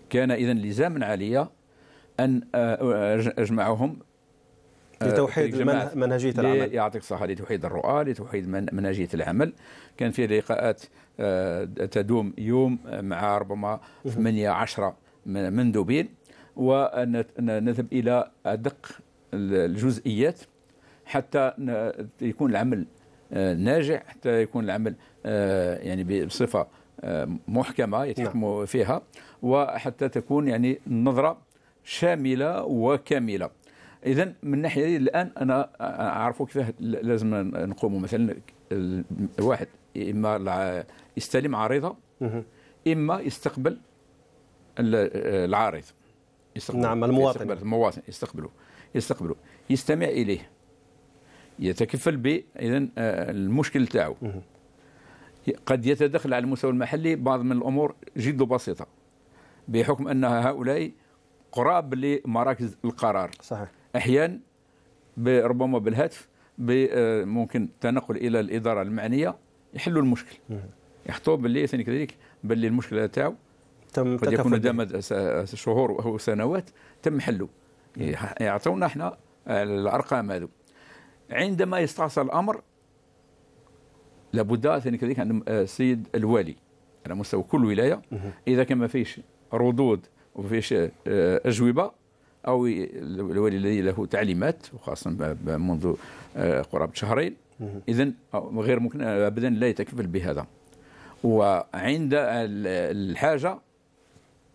S2: كان اذا لزاما علي ان آه، اجمعهم آه، لتوحيد منهجيه العمل يعطيك الصحه لتوحيد الرؤى لتوحيد منهجيه العمل كان في لقاءات آه، تدوم يوم مع ربما 8 10 مندوبين ونذهب الى ادق الجزئيات حتى يكون العمل آه، ناجع حتى يكون العمل آه، يعني بصفه آه، محكمه يتحكموا نعم. فيها وحتى تكون يعني النظره شامله وكامله اذا من الناحيه الان انا اعرفوا كيف لازم نقوموا مثلا الواحد اما يستلم عارضه اما يستقبل العارض يستقبل نعم المواطن يستقبل المواطن يستقبله يستقبله يستمع اليه يتكفل ب اذا آه، المشكل تاعو قد يتدخل على المستوى المحلي بعض من الامور جد بسيطه بحكم ان هؤلاء قراب لمراكز القرار صحيح احيانا ربما بالهاتف آه، ممكن التنقل الى الاداره المعنيه يحلوا المشكل يحطوا باللي ثاني كذلك باللي المشكله تاعو تم قد يكون دام شهور او سنوات تم حله يعطونا احنا الارقام هذو عندما يستعصى الامر لابد ثاني كذلك عند السيد أه، الوالي على مستوى كل ولايه اذا كان ما فيش ردود وما فيش أه، اجوبه او الوالي الذي له تعليمات وخاصه منذ أه، قرابه شهرين اذا غير ممكن ابدا لا يتكفل بهذا وعند الحاجه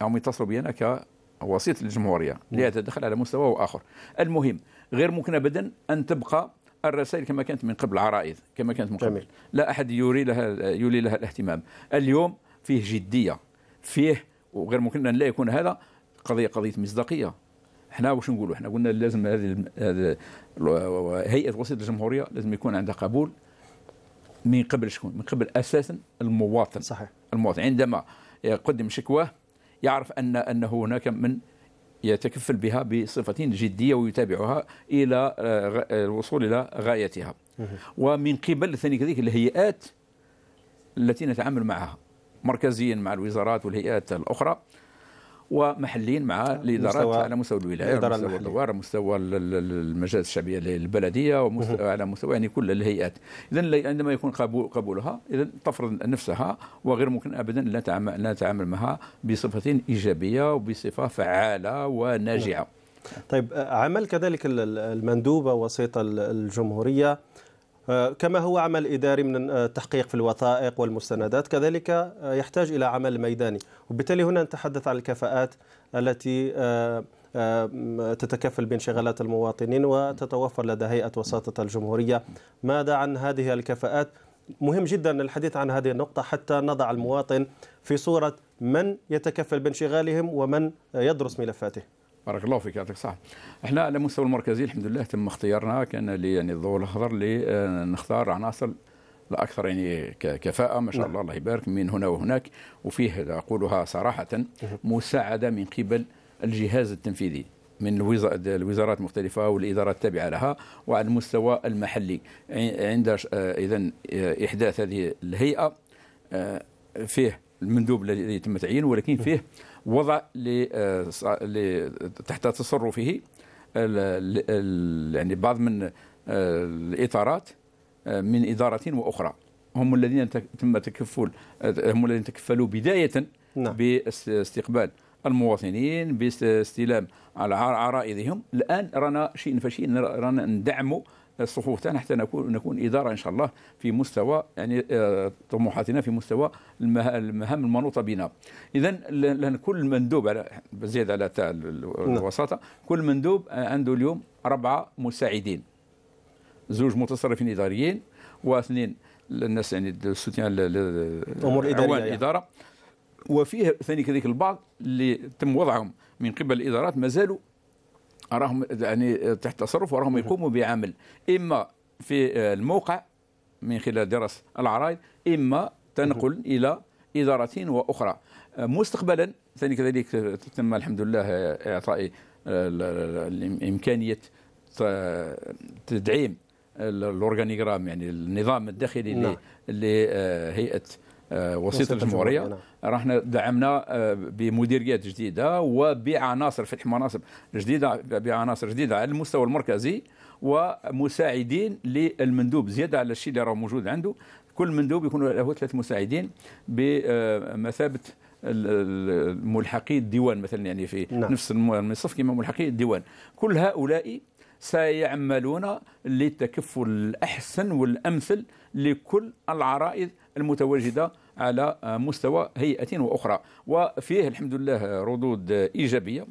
S2: هم يتصلوا بي انا كوسيط للجمهوريه ليتدخل على مستوى اخر المهم غير ممكن ابدا ان تبقى الرسائل كما كانت من قبل عرائض كما كانت من قبل جميل. لا أحد يري لها يولي لها الاهتمام اليوم فيه جدية فيه وغير ممكن أن لا يكون هذا قضية قضية مصداقية احنا واش نقولوا احنا قلنا لازم هذه هيئه وسيط الجمهوريه لازم يكون عندها قبول من قبل شكون من قبل اساسا المواطن صحيح المواطن عندما يقدم شكواه يعرف ان انه هناك من يتكفل بها بصفة جدية ويتابعها إلى آه، آه، الوصول إلى غايتها ومن قبل ثاني كذلك الهيئات التي نتعامل معها مركزيا مع الوزارات والهيئات الأخرى ومحليين مع الادارات على مستوى الولايه على مستوى الدوار مستوى المجالس الشعبيه للبلديه وعلى مستوى يعني كل الهيئات اذا عندما يكون قبول قبولها اذا تفرض نفسها وغير ممكن ابدا لا نتعامل معها بصفه ايجابيه
S1: وبصفه فعاله وناجعه طيب عمل كذلك المندوبه وسيط الجمهوريه آه، كما هو عمل إداري من التحقيق آه، في الوثائق والمستندات كذلك آه، يحتاج إلى عمل ميداني وبالتالي هنا نتحدث عن الكفاءات التي تتكفل بانشغالات المواطنين وتتوفر لدى هيئة وساطة الجمهورية ماذا عن هذه الكفاءات مهم جدا الحديث عن هذه النقطة حتى نضع المواطن في صورة من يتكفل بانشغالهم ومن يدرس ملفاته بارك الله فيك يعطيك صح احنا على مستوى المركزي الحمد لله تم اختيارنا
S2: كان لي يعني الضوء الاخضر لنختار آه، عناصر الاكثر يعني كفاءه ما شاء نعم. الله الله يبارك من هنا وهناك وفيه اقولها صراحه مساعده من قبل الجهاز التنفيذي من الوزارات المختلفة والإدارات التابعة لها وعلى المستوى المحلي عند آه، إذا آه، إحداث هذه الهيئة فيه المندوب الذي تم تعيينه ولكن فيه وضع آه، تحت تصرفه يعني بعض من آه، الاطارات آه، من اداره واخرى هم الذين تم تكفل هم الذين تكفلوا بدايه نعم. باستقبال المواطنين باستلام على عرائضهم الان رانا شيئا فشيئا رانا ندعموا الصفوف تاعنا حتى نكون نكون اداره ان شاء الله في مستوى يعني آه، طموحاتنا في مستوى المهام المنوطه بنا اذا لان كل مندوب على زيد على تاع نعم. الوساطه كل مندوب عنده اليوم اربعه مساعدين زوج متصرفين اداريين واثنين الناس يعني السوتيان الامور الاداريه يعني. الاداره وفيه ثاني كذلك البعض اللي تم وضعهم من قبل الادارات ما زالوا راهم يعني تحت تصرف وراهم يقوموا بعمل اما في الموقع من خلال دراسه العرائض اما تنقل الى اداره واخرى مستقبلا ثاني كذلك تم الحمد لله اعطاء امكانيه تدعيم الاورغانيغرام يعني النظام الداخلي نعم. لهيئه آه، وسيط الجمهوريه نعم. رحنا دعمنا آه، بمديريات جديده وبعناصر فتح مناصب جديده بعناصر جديده على المستوى المركزي ومساعدين للمندوب زياده على الشيء اللي راه موجود عنده كل مندوب يكون له ثلاث مساعدين بمثابه آه، ملحقي الديوان مثلا يعني في نعم. نفس المصف كما ملحقي الديوان كل هؤلاء سيعملون للتكفل الاحسن والامثل لكل العرائض المتواجده على مستوى هيئة وأخرى وفيه الحمد لله ردود إيجابية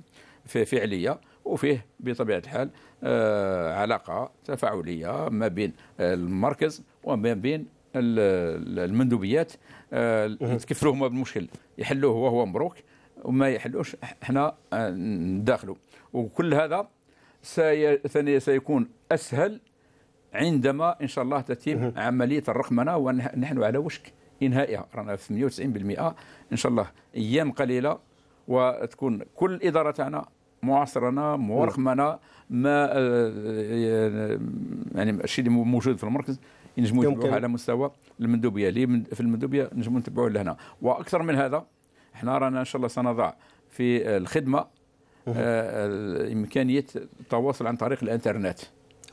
S2: فعلية وفيه بطبيعة الحال آه، علاقة تفاعلية ما بين المركز وما بين المندوبيات نتكفلوا آه، هما بالمشكل يحلوه وهو مبروك وما يحلوش احنا آه، نداخلو وكل هذا سيكون اسهل عندما ان شاء الله تتم عمليه الرقمنه ونحن على وشك انهائها رانا في 98% ان شاء الله ايام قليله وتكون كل الاداره تاعنا معاصرنا مرقمنا ما آه، آه، يعني الشيء اللي موجود في المركز ينجموا يتبعوه على مستوى المندوبيه اللي في المندوبيه نجموا نتبعوه لهنا واكثر من هذا احنا رانا ان شاء الله سنضع في الخدمه
S1: آه، امكانيه التواصل عن طريق الانترنت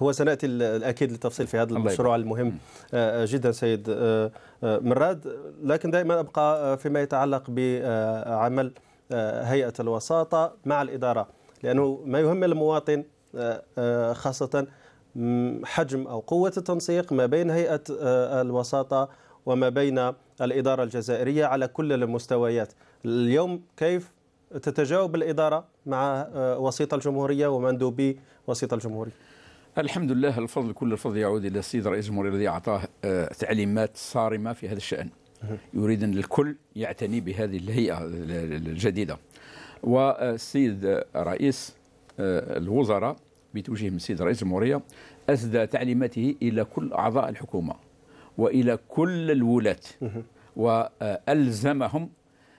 S1: هو سناتي الاكيد للتفصيل في هذا المشروع المهم آه، آه، جدا سيد آه، مراد لكن دائما ابقى فيما يتعلق بعمل هيئه الوساطه مع الاداره لانه ما يهم المواطن خاصه حجم او قوه التنسيق ما بين هيئه الوساطه وما بين الاداره الجزائريه على كل المستويات اليوم كيف تتجاوب الاداره مع وسيط الجمهوريه ومندوبي وسيط الجمهوريه الحمد
S2: لله الفضل كل الفضل يعود الى السيد رئيس الجمهوريه الذي اعطاه آه، تعليمات صارمه في هذا الشان يريد ان الكل يعتني بهذه الهيئه الجديده والسيد رئيس آه، الوزراء بتوجيه من السيد رئيس الجمهوريه اسدى تعليماته الى كل اعضاء الحكومه والى كل الولاة والزمهم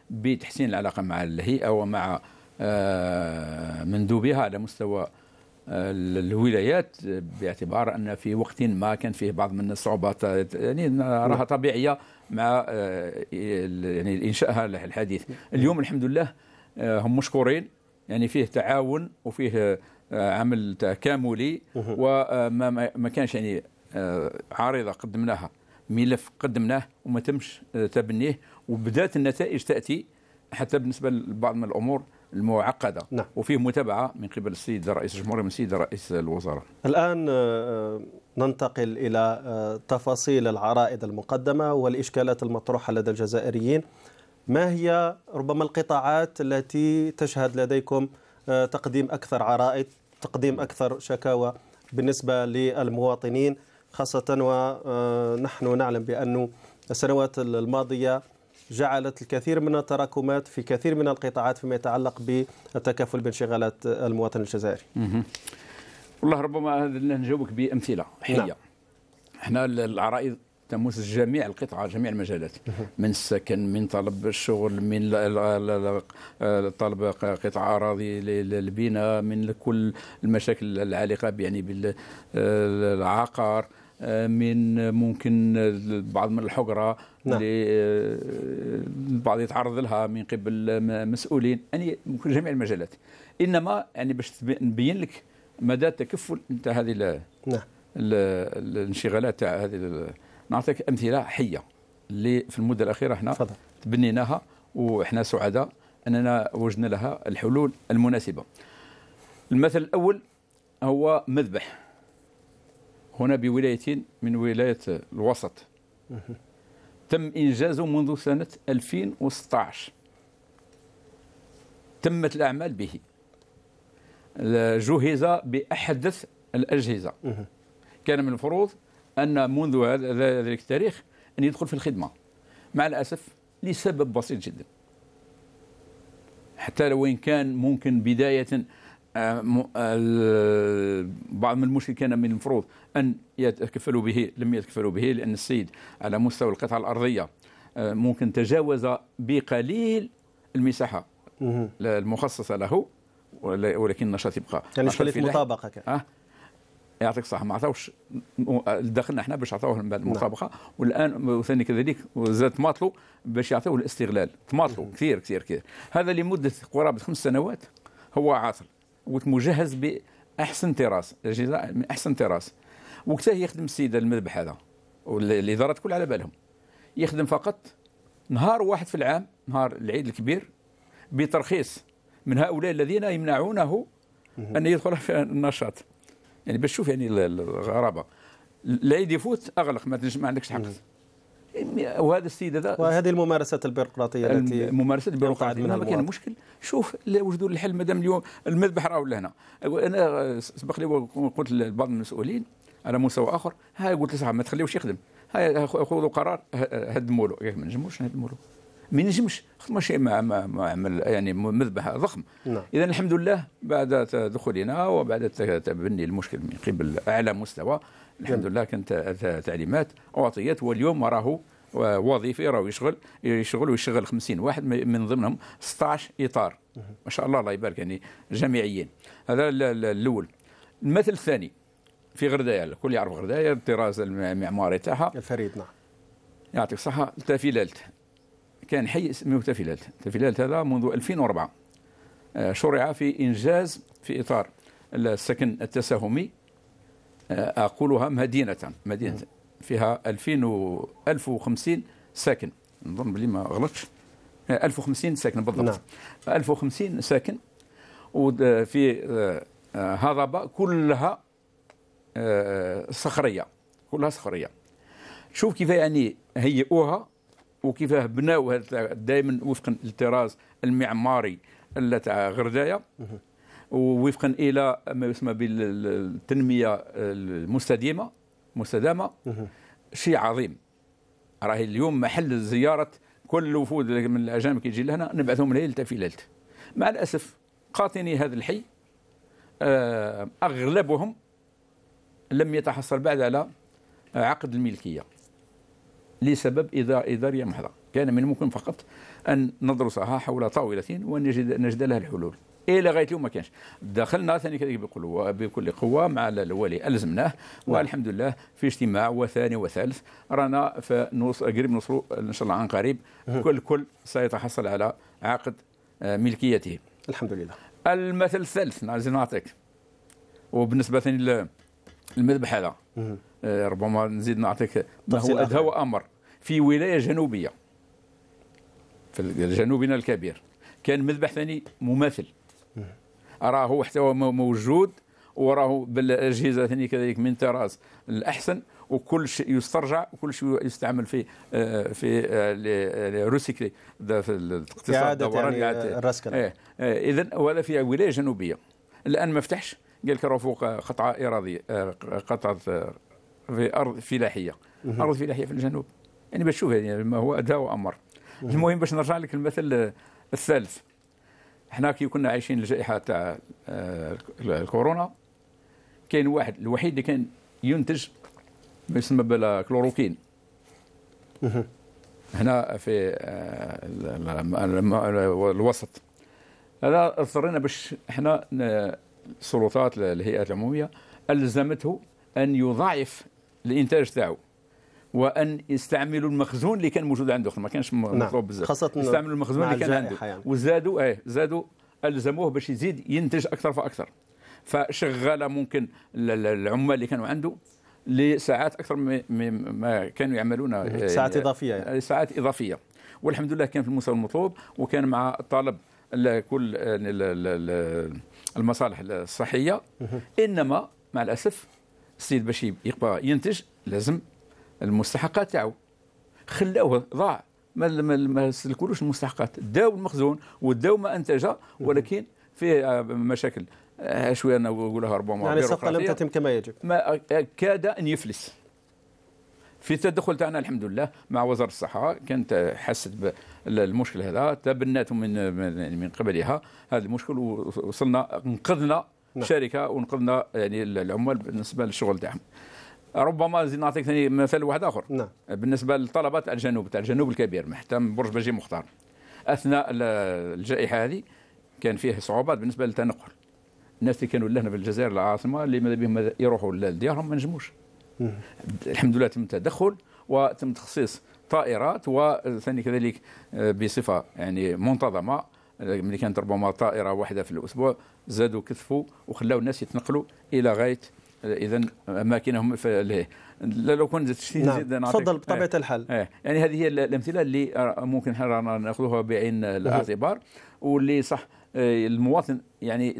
S2: بتحسين العلاقه مع الهيئه ومع آه، مندوبها على مستوى الولايات باعتبار ان في وقت ما كان فيه بعض من الصعوبات يعني راها طبيعيه مع آه، يعني انشائها الحديث اليوم الحمد لله آه، هم مشكورين يعني فيه تعاون وفيه آه، عمل تكاملي وما ما كانش يعني عارضه قدمناها ملف قدمناه وما تمش تبنيه وبدات النتائج تاتي حتى بالنسبه لبعض من الامور المعقده نعم. وفيه متابعه من قبل السيد رئيس الجمهوريه من السيد رئيس الوزراء
S1: الان آه، آه، ننتقل الى آه، تفاصيل العرائد المقدمه والاشكالات المطروحه لدى الجزائريين ما هي ربما القطاعات التي تشهد لديكم تقديم اكثر عرائد تقديم اكثر شكاوى بالنسبه للمواطنين خاصه ونحن نعلم بانه السنوات الماضيه جعلت الكثير من التراكمات في كثير من القطاعات فيما يتعلق بالتكافل بانشغالات المواطن الجزائري والله ربما نجاوبك
S2: بامثله حيه نعم. احنا العرائض تمس جميع القطاع جميع المجالات من السكن من طلب الشغل من طلب قطع اراضي للبناء من كل المشاكل العالقه يعني بالعقار من ممكن بعض من الحقره نعم. آه، البعض يتعرض لها من قبل مسؤولين يعني ممكن جميع المجالات انما يعني باش نبين لك مدى تكفل انت هذه لا نعم. الانشغالات تاع هذه نعطيك امثله حيه اللي في المده الاخيره احنا فضل. تبنيناها واحنا سعداء اننا وجدنا لها الحلول المناسبه المثل الاول هو مذبح هنا بولايتين من ولاية الوسط تم إنجازه منذ سنة 2016 تمت الأعمال به جهز بأحدث الأجهزة كان من المفروض أن منذ هذا التاريخ أن يدخل في الخدمة مع الأسف لسبب بسيط جدا حتى لو إن كان ممكن بداية آه، آه، بعض من المشكل كان من المفروض ان يتكفلوا به لم يتكفلوا به لان السيد على مستوى القطعه الارضيه آه، ممكن تجاوز بقليل المساحه المخصصه له ولكن النشاط يبقى كان يعني اشكاليه مطابقه كان أه يعطيك صح ما عطاوش دخلنا احنا باش عطاوه نعم. المطابقه والان وثاني كذلك زاد تماطلوا باش يعطيوه الاستغلال تماطلوا كثير كثير كثير هذا لمده قرابه خمس سنوات هو عاطل وقت مجهز باحسن تراس اجهزه من احسن تراس وقتها يخدم السيد المذبح هذا والاداره كل على بالهم يخدم فقط نهار واحد في العام نهار العيد الكبير بترخيص من هؤلاء الذين يمنعونه ان يدخل في النشاط يعني باش تشوف يعني الغرابه العيد يفوت اغلق ما عندكش حق وهذا السيد هذا وهذه الممارسات البيروقراطيه التي الممارسات البيروقراطيه منها ما كان مشكل شوف لا وجدوا الحل مادام اليوم المذبح راهو لهنا انا سبق لي قلت لبعض المسؤولين على مستوى اخر ها قلت له ما تخليوش يخدم ها خذوا قرار هدموا له يعني ما نجموش نهدموا له ما نجمش خاطر شيء ما, ما, عمل يعني مذبح ضخم نعم. اذا الحمد لله بعد تدخلنا وبعد تبني المشكل من قبل اعلى مستوى الحمد نعم. لله كانت تعليمات اعطيت واليوم راه وظيفي راه يشغل يشغل ويشغل 50 واحد من ضمنهم 16 اطار ما شاء الله الله يبارك يعني جامعيين هذا الاول المثل الثاني في غردايه الكل يعرف غردايه الطراز المعماري تاعها الفريد نعم يعطيك الصحه التافيلالت كان حي اسمه تافيلالت تافيلالت هذا منذ 2004 آه، شرع في انجاز في اطار السكن التساهمي آه، أقولها مدينة مدينة فيها 2000 و 1050 ساكن نظن بلي ما غلطش 1050 آه، ساكن بالضبط نعم. 1050 ساكن وفي آه، هضبة كلها صخرية كلها صخرية شوف كيف يعني هيئوها وكيف بناوها دائما وفقا للطراز المعماري تاع غردايه ووفقا الى ما يسمى بالتنميه المستديمه مستدامه شيء عظيم راهي اليوم محل زياره كل الوفود من الاجانب كيجي لهنا نبعثهم ليله في ليله مع الاسف قاطني هذا الحي آه، اغلبهم لم يتحصل بعد على عقد الملكيه لسبب اداريه محضه كان من الممكن فقط ان ندرسها حول طاوله ونجد نجد لها الحلول إيه الى غايه اليوم ما كانش دخلنا ثاني بكل قوه مع الولي الزمناه نعم. والحمد لله في اجتماع وثاني وثالث رانا فنوص قريب نوصلوا ان شاء الله عن قريب كل كل سيتحصل على عقد آه، ملكيته الحمد لله المثل الثالث نزيد نعم، نعطيك وبالنسبه ثاني للمذبح هذا آه، ربما نزيد نعطيك ما هو ادهى وامر في ولايه جنوبيه في الجنوبنا الكبير كان مذبح ثاني مماثل راهو محتوى موجود وراه بالاجهزه ثاني كذلك من طراز الاحسن وكل شيء يسترجع وكل شيء يستعمل في آه، في آه، آه، روسيكلي في الاقتصاد يعني إيه, إيه، اذا ولا في ولايه جنوبيه الان ما فتحش قال لك فوق قطعه اراضيه قطعه في ارض فلاحيه ارض فلاحيه في الجنوب يعني باش تشوف يعني ما هو اداء وامر المهم باش نرجع لك المثل الثالث حنا كي كنا عايشين الجائحه تاع آه، الكورونا كاين واحد الوحيد اللي كان ينتج ما يسمى بالكلوروكين هنا في آه، الوسط هذا اضطرينا باش احنا السلطات الهيئات العموميه الزمته ان يضاعف الانتاج تاعو وان يستعملوا المخزون اللي كان موجود عنده ما كانش نعم. مطلوب بزاف خاصه يستعملوا المخزون اللي كان عنده يعني. وزادوا ايه زادوا الزموه باش يزيد ينتج اكثر فاكثر فشغل ممكن العمال اللي كانوا عنده لساعات اكثر مما كانوا يعملون إيه، ساعات اضافيه يعني. إيه، ساعات اضافيه والحمد لله كان في المستوى المطلوب وكان مع طالب كل المصالح الصحيه انما مع الاسف السيد باش يبقى ينتج لازم المستحقات تاعو خلاوه ضاع ما ما سلكولوش المستحقات داو المخزون وداو ما انتج ولكن فيه آه، مشاكل آه، شويه انا نقولها ربما يعني الصفقه لم تتم
S1: كما يجب ما آه،
S2: كاد ان يفلس في التدخل تاعنا الحمد لله مع وزاره الصحه كانت حست بالمشكل هذا تبناته من من قبلها هذا المشكل وصلنا انقذنا نعم. شركه وانقذنا يعني العمال بالنسبه للشغل تاعهم ربما نعطيك ثاني مثال واحد اخر نعم. بالنسبه للطلبه تاع الجنوب تاع الجنوب الكبير محتم برج بجي مختار اثناء الجائحه هذه كان فيه صعوبات بالنسبه للتنقل الناس اللي كانوا لهنا في الجزائر العاصمه اللي ماذا بهم يروحوا لديارهم ما نجموش الحمد لله تم تدخل وتم تخصيص طائرات وثاني كذلك آه، بصفه يعني منتظمه آه، ملي كانت ربما طائره واحده في الاسبوع زادوا كثفوا وخلاو الناس يتنقلوا الى غايه اذا اماكنهم لو كنت تشتهي نعم. تفضل إيه. بطبيعه الحال ايه. يعني هذه هي الامثله اللي ممكن احنا ناخذها بعين الاعتبار واللي صح إيه، المواطن يعني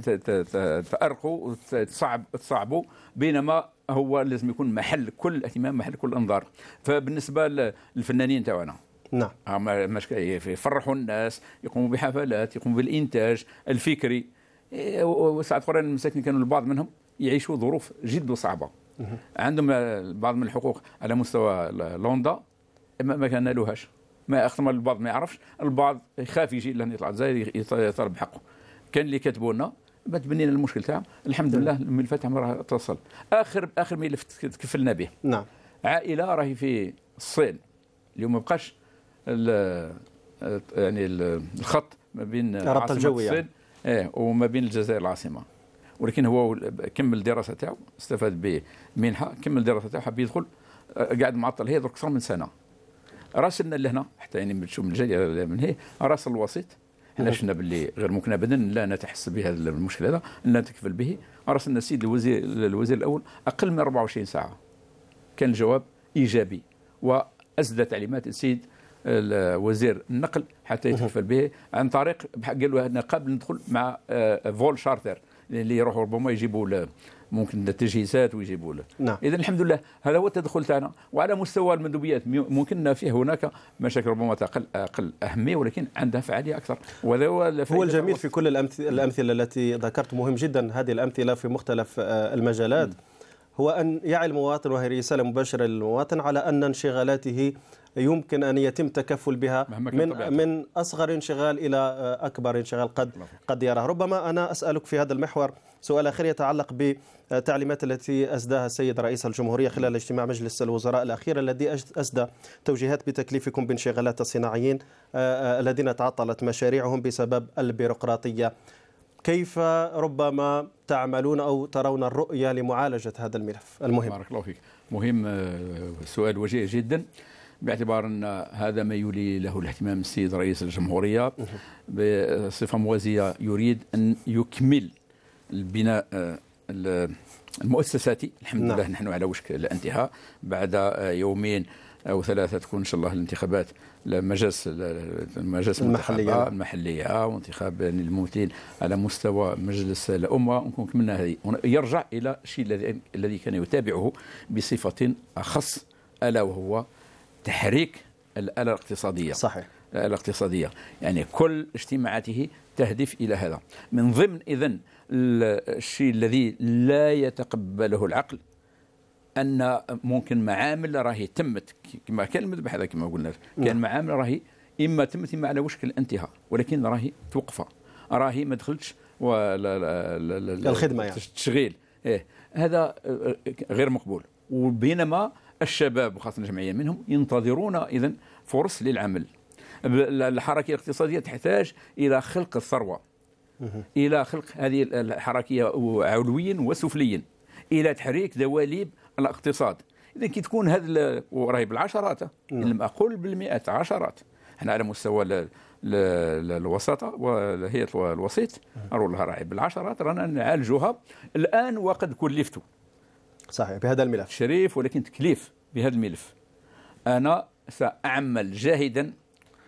S2: تأرقوا تصعب تصعبوا بينما هو لازم يكون محل كل اهتمام محل كل انظار فبالنسبه للفنانين تاعنا نعم يفرحوا الناس يقوموا بحفلات يقوموا بالانتاج الفكري إيه، وسعد قران المساكين كانوا البعض منهم يعيشوا ظروف جد صعبه عندهم بعض من الحقوق على مستوى لوندا ما كان نالوهاش ما اختم البعض ما يعرفش البعض يخاف يجي لان يطلع الجزائر يطالب بحقه كان اللي كتبوا لنا ما تبنينا المشكل تاعهم الحمد لله الملفات عمرها راه تصل اخر اخر ملف تكفلنا به نعم عائله راهي في الصين اليوم ما بقاش يعني الخط ما بين الرابطه الجويه ايه وما بين الجزائر العاصمه ولكن هو كمل الدراسه تاعو استفاد بمنحه كمل الدراسه تاعو حب يدخل آه، قاعد معطل هي درك اكثر من سنه راسلنا لهنا حتى يعني بنشوف من الجاليه من هي راسل الوسيط حنا شفنا باللي غير ممكن ابدا لا نتحس بهذا المشكل هذا لا نتكفل به راسلنا السيد الوزير الوزير الاول اقل من 24 ساعه كان الجواب ايجابي واسدى تعليمات السيد وزير النقل حتى يتكفل به عن طريق قال له انا قبل ندخل مع آه، فول شارتر اللي يروحوا ربما يجيبوا ممكن التجهيزات ويجيبوا له نعم. اذا الحمد لله هذا هو التدخل تاعنا وعلى مستوى المندوبيات ممكن فيه هناك مشاكل ربما تقل
S1: اقل اهميه ولكن عندها فعاليه اكثر وهذا هو هو الجميل في كل الامثله التي ذكرت مهم جدا هذه الامثله في مختلف آه، المجالات م. هو ان يعي المواطن وهي رساله مباشره للمواطن على ان انشغالاته يمكن أن يتم تكفل بها من طبيعتها. من أصغر انشغال إلى آه، أكبر انشغال قد قد يراه ربما أنا أسألك في هذا المحور سؤال آخر يتعلق بالتعليمات التي أسداها السيد رئيس الجمهورية خلال اجتماع مجلس الوزراء الأخير الذي أسدى توجيهات بتكليفكم بانشغالات الصناعيين آه، آه، الذين تعطلت مشاريعهم بسبب البيروقراطية كيف ربما تعملون أو ترون الرؤية لمعالجة هذا الملف المهم بارك الله
S2: فيك مهم سؤال وجيه جدا باعتبار ان هذا ما يولي له الاهتمام السيد رئيس الجمهوريه بصفه موازيه يريد ان يكمل البناء المؤسساتي الحمد نعم. لله نحن على وشك الانتهاء بعد يومين او ثلاثه تكون ان شاء الله الانتخابات لمجلس المجلس المحليه المحليه وانتخاب الممثلين على مستوى مجلس الامه ونكون كملنا هذه يرجع الى الشيء الذي الذي كان يتابعه بصفه اخص الا وهو تحريك الآلة الاقتصادية صحيح الآلة الاقتصادية يعني كل اجتماعاته تهدف إلى هذا من ضمن إذن الشيء الذي لا يتقبله العقل ان ممكن معامل راهي تمت كما كان المذبح هذا كما قلنا كان نعم. معامل راهي اما تمت اما على وشك الانتهاء ولكن راهي توقفه راهي ما دخلتش ولا لا لا لا الخدمه يعني التشغيل إيه هذا غير مقبول وبينما الشباب وخاصة جمعية منهم ينتظرون إذا فرص للعمل الحركة الاقتصادية تحتاج إلى خلق الثروة إلى خلق هذه الحركية علويا وسفليا إلى تحريك دواليب الاقتصاد إذا كي تكون هذا وراهي بالعشرات نعم. إن لم أقل بالمئات عشرات احنا على مستوى الوساطه وهيئه الوسيط نعم. راهي بالعشرات رانا نعالجها الان وقد كلفت صحيح بهذا الملف شريف ولكن تكليف بهذا الملف أنا سأعمل جاهدا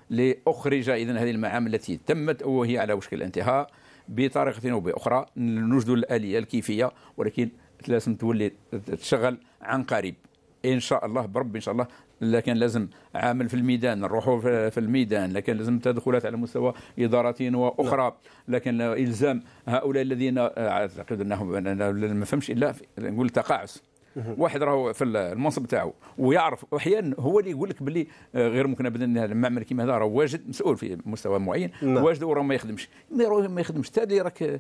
S2: لأخرج إذا هذه المعامل التي تمت وهي على وشك الانتهاء بطريقة أو بأخرى نوجد الآلية الكيفية ولكن لازم تولي تشغل عن قريب ان شاء الله برب ان شاء الله لكن كان لازم عامل في الميدان نروحوا في الميدان لكن لازم تدخلات على مستوى اداره واخرى نعم. لكن الزام هؤلاء الذين اعتقد انهم ما فهمش الا نقول تقاعس واحد راهو في المنصب تاعو ويعرف واحيانا هو اللي يقول لك باللي آه، غير ممكن ابدا ان المعمل كيما هذا راه واجد مسؤول في مستوى معين نعم. واجد وراه ما يخدمش ما يخدمش تالي اللي راك آه،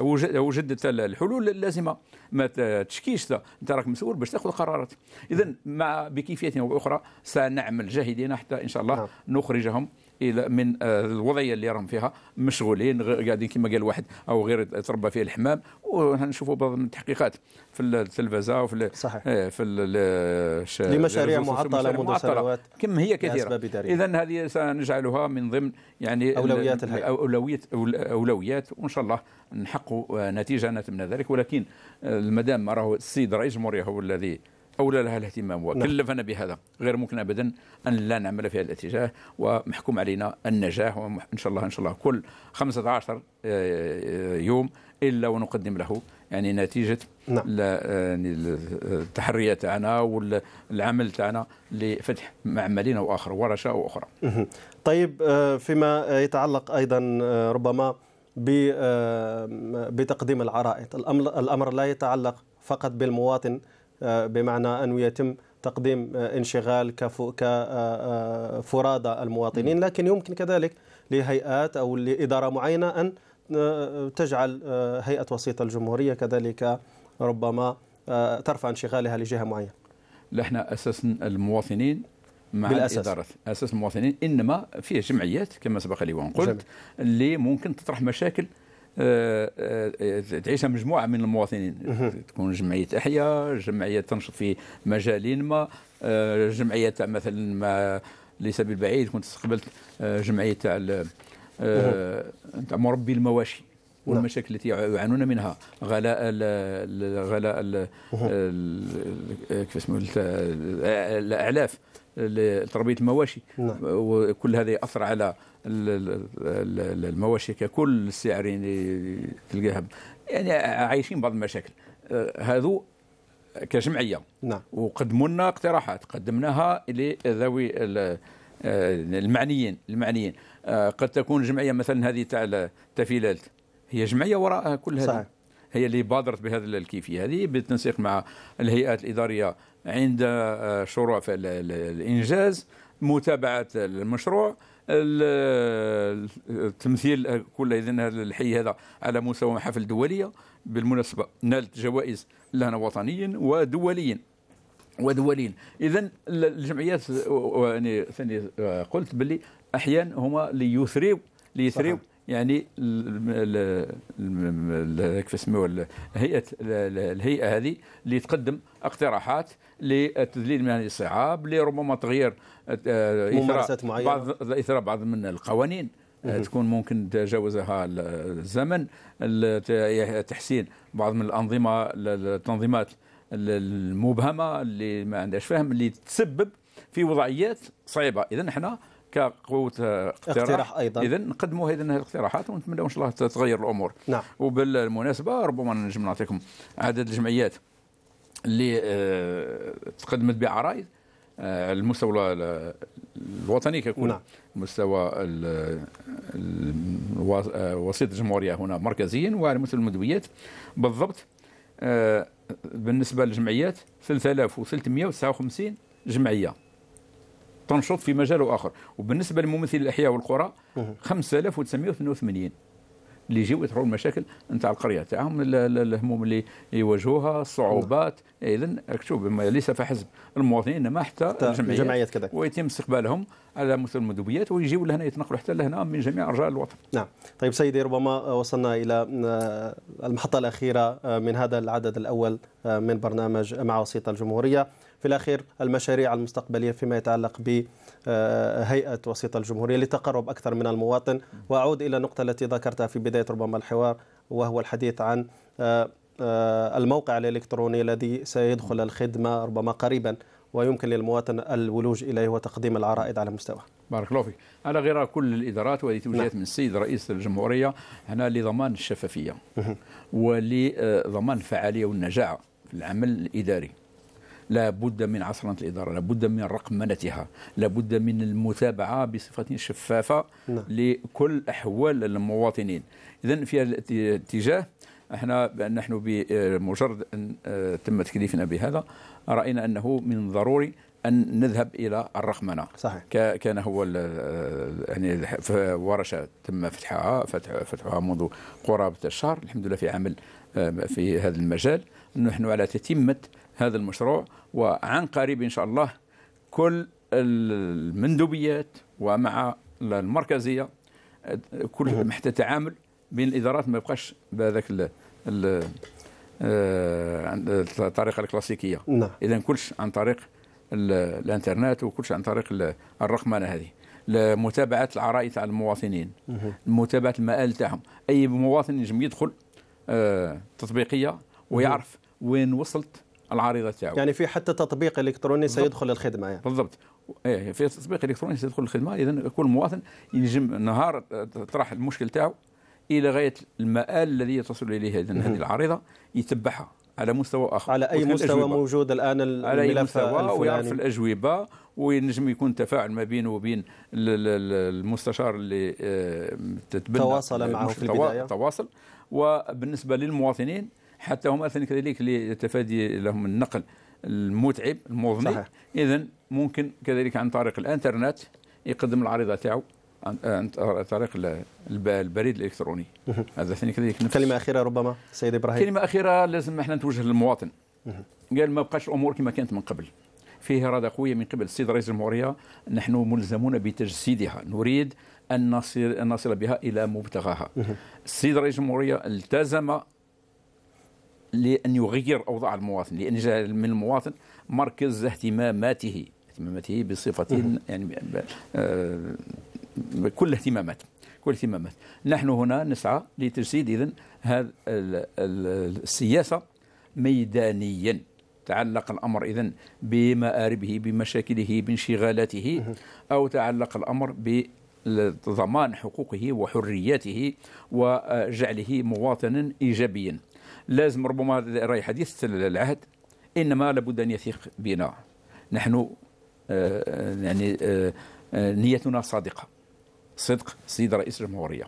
S2: آه، وجدت الحلول اللازمه ما تشكيش انت راك مسؤول باش تاخذ قرارات اذا مع بكيفيه او باخرى سنعمل جاهدين حتى ان شاء الله نعم. نخرجهم الى من آه، الوضعيه اللي راهم فيها مشغولين قاعدين كما قال واحد او غير تربى فيه الحمام ونشوفوا بعض التحقيقات في التلفزه وفي صحيح آه، في الش... لمشاريع معطله منذ سنوات كم هي كثيره اذا هذه سنجعلها من ضمن يعني اولويات الهيئه اولويات اولويات وان شاء الله نحقوا نتيجه نتمنى ذلك ولكن آه، المدام راهو السيد رئيس الجمهوريه هو الذي أولى لها الاهتمام نعم. وكلفنا بهذا غير ممكن أبدا أن لا نعمل في هذا الاتجاه ومحكوم علينا النجاح وإن شاء الله إن شاء الله كل 15 آه، آه، يوم إلا ونقدم له يعني نتيجة نعم. آه، يعني التحرية تاعنا والعمل تاعنا لفتح معملين او اخر ورشة او اخرى.
S1: طيب فيما يتعلق أيضا ربما بتقديم العرائض الأمر لا يتعلق فقط بالمواطن آه، بمعنى أنه يتم تقديم آه، انشغال كفرادى آه، المواطنين لكن يمكن كذلك لهيئات أو لإدارة معينة أن تجعل هيئة وسيط الجمهورية كذلك ربما ترفع انشغالها لجهة معينة
S2: احنا اساسا المواطنين مع بالأساس. الإدارة أساس المواطنين إنما فيه جمعيات كما سبق لي وأن قلت اللي ممكن تطرح مشاكل آه، آه، آه، تعيشها مجموعه من المواطنين تكون جمعيه احياء جمعيه تنشط في مجال ما جمعيه تاع مثلا ما ليس بالبعيد كنت استقبلت جمعيه تاع تاع مربي المواشي نعم. والمشاكل التي يعانون منها غلاء غلاء ال كيف اسمه الاعلاف لتربيه المواشي نعم. وكل هذا ياثر على المواشي ككل السعر يعني تلقاها يعني عايشين بعض المشاكل آه، هذو كجمعيه نعم وقدموا لنا اقتراحات قدمناها لذوي آه، المعنيين المعنيين آه، قد تكون جمعيه مثلا هذه تاع التفيلات هي جمعيه وراءها كل هذه هي اللي بادرت بهذه الكيفيه هذه بالتنسيق مع الهيئات الاداريه عند آه، شروع في الانجاز متابعه المشروع التمثيل كل اذن هذا الحي هذا على مستوى محافل دوليه بالمناسبه نالت جوائز لنا وطنيا ودوليا ودوليا اذا الجمعيات يعني ثاني آه، قلت باللي احيان هما ليثريو ليثريو يعني كيف اسمه هيئه الهيئه هذه اللي تقدم اقتراحات للتذليل من هذه الصعاب لربما تغيير آه، ممارسات معينه بعض اثراء بعض من القوانين آه، تكون ممكن تجاوزها الزمن تحسين بعض من الانظمه التنظيمات المبهمه اللي ما عندهاش فهم اللي تسبب في وضعيات صعبه اذا احنا كقوه اقتراح, اقتراح ايضا اذا نقدموا هذه الاقتراحات ونتمنى ان شاء الله تتغير الامور نعم وبالمناسبه ربما نجم نعطيكم عدد الجمعيات اللي آه، تقدمت بعرائض آه، على المستوى الوطني ككل نعم. مستوى آه، وسيط الجمهوريه هنا مركزيا وعلى مستوى المدويات بالضبط بالنسبه للجمعيات 3359 جمعيه تنشط في مجال آخر وبالنسبة لممثل الأحياء والقرى 5982 اللي يجيو يطرحوا المشاكل نتاع القريه تاعهم الهموم اللي يواجهوها الصعوبات اذا شوف ليس فحسب المواطنين انما حتى الجمعيات, الجمعيات كذا ويتم استقبالهم على مثل
S1: المندوبيات ويجيو لهنا يتنقلوا حتى لهنا من جميع ارجاء الوطن. نعم، طيب سيدي ربما وصلنا الى آه، المحطه الاخيره آه، من هذا العدد الاول آه، من برنامج مع وسيط الجمهوريه في الأخير المشاريع المستقبلية فيما يتعلق بهيئة وسيط الجمهورية لتقرب أكثر من المواطن وأعود إلى النقطة التي ذكرتها في بداية ربما الحوار وهو الحديث عن آه، آه، الموقع الإلكتروني الذي سيدخل الخدمة ربما قريبا ويمكن للمواطن الولوج اليه وتقديم العرائض على مستواه. بارك الله فيك. على
S2: غير كل الادارات وهذه توجيهات نعم. من السيد رئيس الجمهوريه هنا لضمان الشفافيه ولضمان الفعاليه والنجاعه في العمل الاداري. لا بد من عصرنة الإدارة لا بد من رقمنتها لا بد من المتابعة بصفة شفافة نعم. لكل أحوال المواطنين إذا في هذا الاتجاه احنا نحن بمجرد ان آه، تم تكليفنا بهذا راينا انه من ضروري ان نذهب الى الرقمنه صحيح كان هو آه، يعني ورشه تم فتحها فتح فتحها منذ قرابه الشهر الحمد لله في عمل آه، في هذا المجال نحن على تتمه هذا المشروع وعن قريب إن شاء الله كل المندوبيات ومع المركزية كل محتى تعامل بين الإدارات ما يبقاش بهذاك الطريقة الكلاسيكية نعم. إذا كلش عن طريق الانترنت وكلش عن طريق الرقمنه هذه لمتابعه العرائي تاع المواطنين متابعه المآل تاعهم اي مواطن ينجم يدخل آه، تطبيقيه ويعرف وين وصلت العريضه تاعو يعني
S1: في حتى تطبيق الكتروني سيدخل الخدمه يعني. بالضبط إيه،, ايه في تطبيق الكتروني سيدخل الخدمه
S2: اذا كل مواطن ينجم نهار طرح المشكل تاعو الى غايه المآل الذي تصل اليه هذه العريضه يتبعها على مستوى اخر على اي مستوى الأجوبة. موجود الان الملف على اي مستوى ويعرف الاجوبه وينجم يكون تفاعل ما بينه وبين المستشار اللي آه، تتبنى تواصل معه في البدايه تواصل وبالنسبه للمواطنين حتى هما ثاني كذلك لتفادي لهم النقل المتعب المضني اذا ممكن كذلك عن طريق الانترنت يقدم العريضه تاعو عن طريق البريد الالكتروني هذا ثاني كذلك نفس
S1: كلمه اخيره ربما سيد ابراهيم كلمه
S2: اخيره لازم احنا نتوجه للمواطن قال ما بقاش الامور كما كانت من قبل فيه إرادة قوية من قبل السيد رئيس الجمهورية نحن ملزمون بتجسيدها نريد أن نصل, أن نصل بها إلى مبتغاها السيد رئيس الجمهورية التزم لأن يغير أوضاع المواطن لأن جعل من المواطن مركز اهتماماته اهتماماته بصفة يعني آه، كل اهتمامات كل اهتمامات نحن هنا نسعى لتجسيد اذا هذا السياسة ميدانيا تعلق الأمر اذا بمآربه بمشاكله بانشغالاته أو تعلق الأمر ب حقوقه وحرياته وجعله مواطنا ايجابيا لازم ربما راي حديث العهد انما لابد ان يثق بنا نحن آه، يعني آه، آه، نيتنا صادقه صدق سيد رئيس الجمهوريه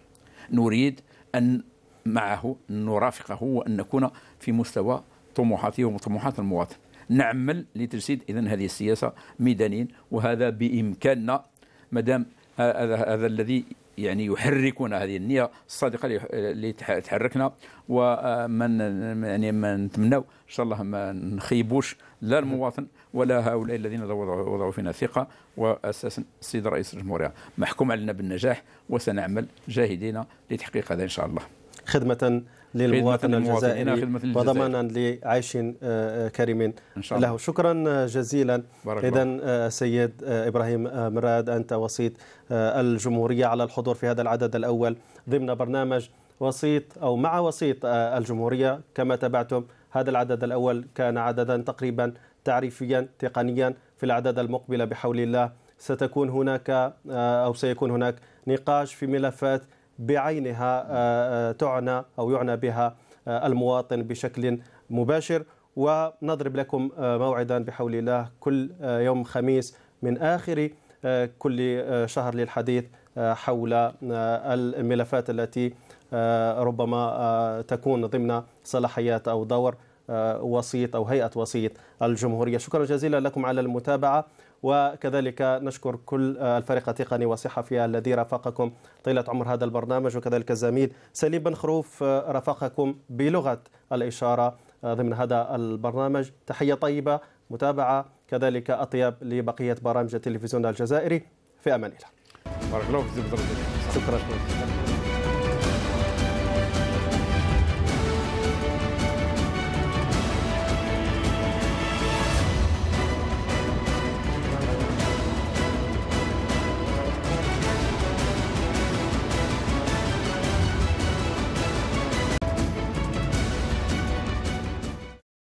S2: نريد ان معه نرافقه وان نكون في مستوى طموحاته وطموحات المواطن نعمل لتجسيد اذا هذه السياسه ميدانيا وهذا بامكاننا ما دام هذا الذي يعني يحركنا هذه النية الصادقة اللي تحركنا ومن يعني ما نتمنوا إن شاء الله ما نخيبوش لا المواطن ولا هؤلاء الذين وضعوا فينا ثقة وأساسا السيد رئيس الجمهورية محكوم علينا بالنجاح وسنعمل جاهدين لتحقيق هذا إن شاء الله خدمة
S1: للمواطن الجزائري وضمانا لعيش آه، آه، كريم له شكرا آه، جزيلا إذا سيد إبراهيم مراد أنت وسيط الجمهورية على الحضور في هذا العدد الأول ضمن برنامج وسيط أو مع وسيط الجمهورية كما تابعتم هذا العدد الأول كان عددا تقريبا تعريفيا تقنيا في العدد المقبل بحول الله ستكون هناك أو سيكون هناك نقاش في ملفات بعينها آه، آه، تعنى أو يعنى بها آه، المواطن بشكل مباشر ونضرب لكم موعدا بحول الله كل يوم خميس من آخر كل شهر للحديث حول الملفات التي ربما تكون ضمن صلاحيات أو دور وسيط أو هيئة وسيط الجمهورية شكرا جزيلا لكم على المتابعة وكذلك نشكر كل الفريق التقني والصحفي الذي رافقكم طيلة عمر هذا البرنامج وكذلك الزميل سليم بن خروف آه، رافقكم بلغة الإشارة آه، ضمن هذا البرنامج تحية طيبة متابعة كذلك أطيب لبقية برامج التلفزيون الجزائري في أمان الله بارك الله فيك شكرا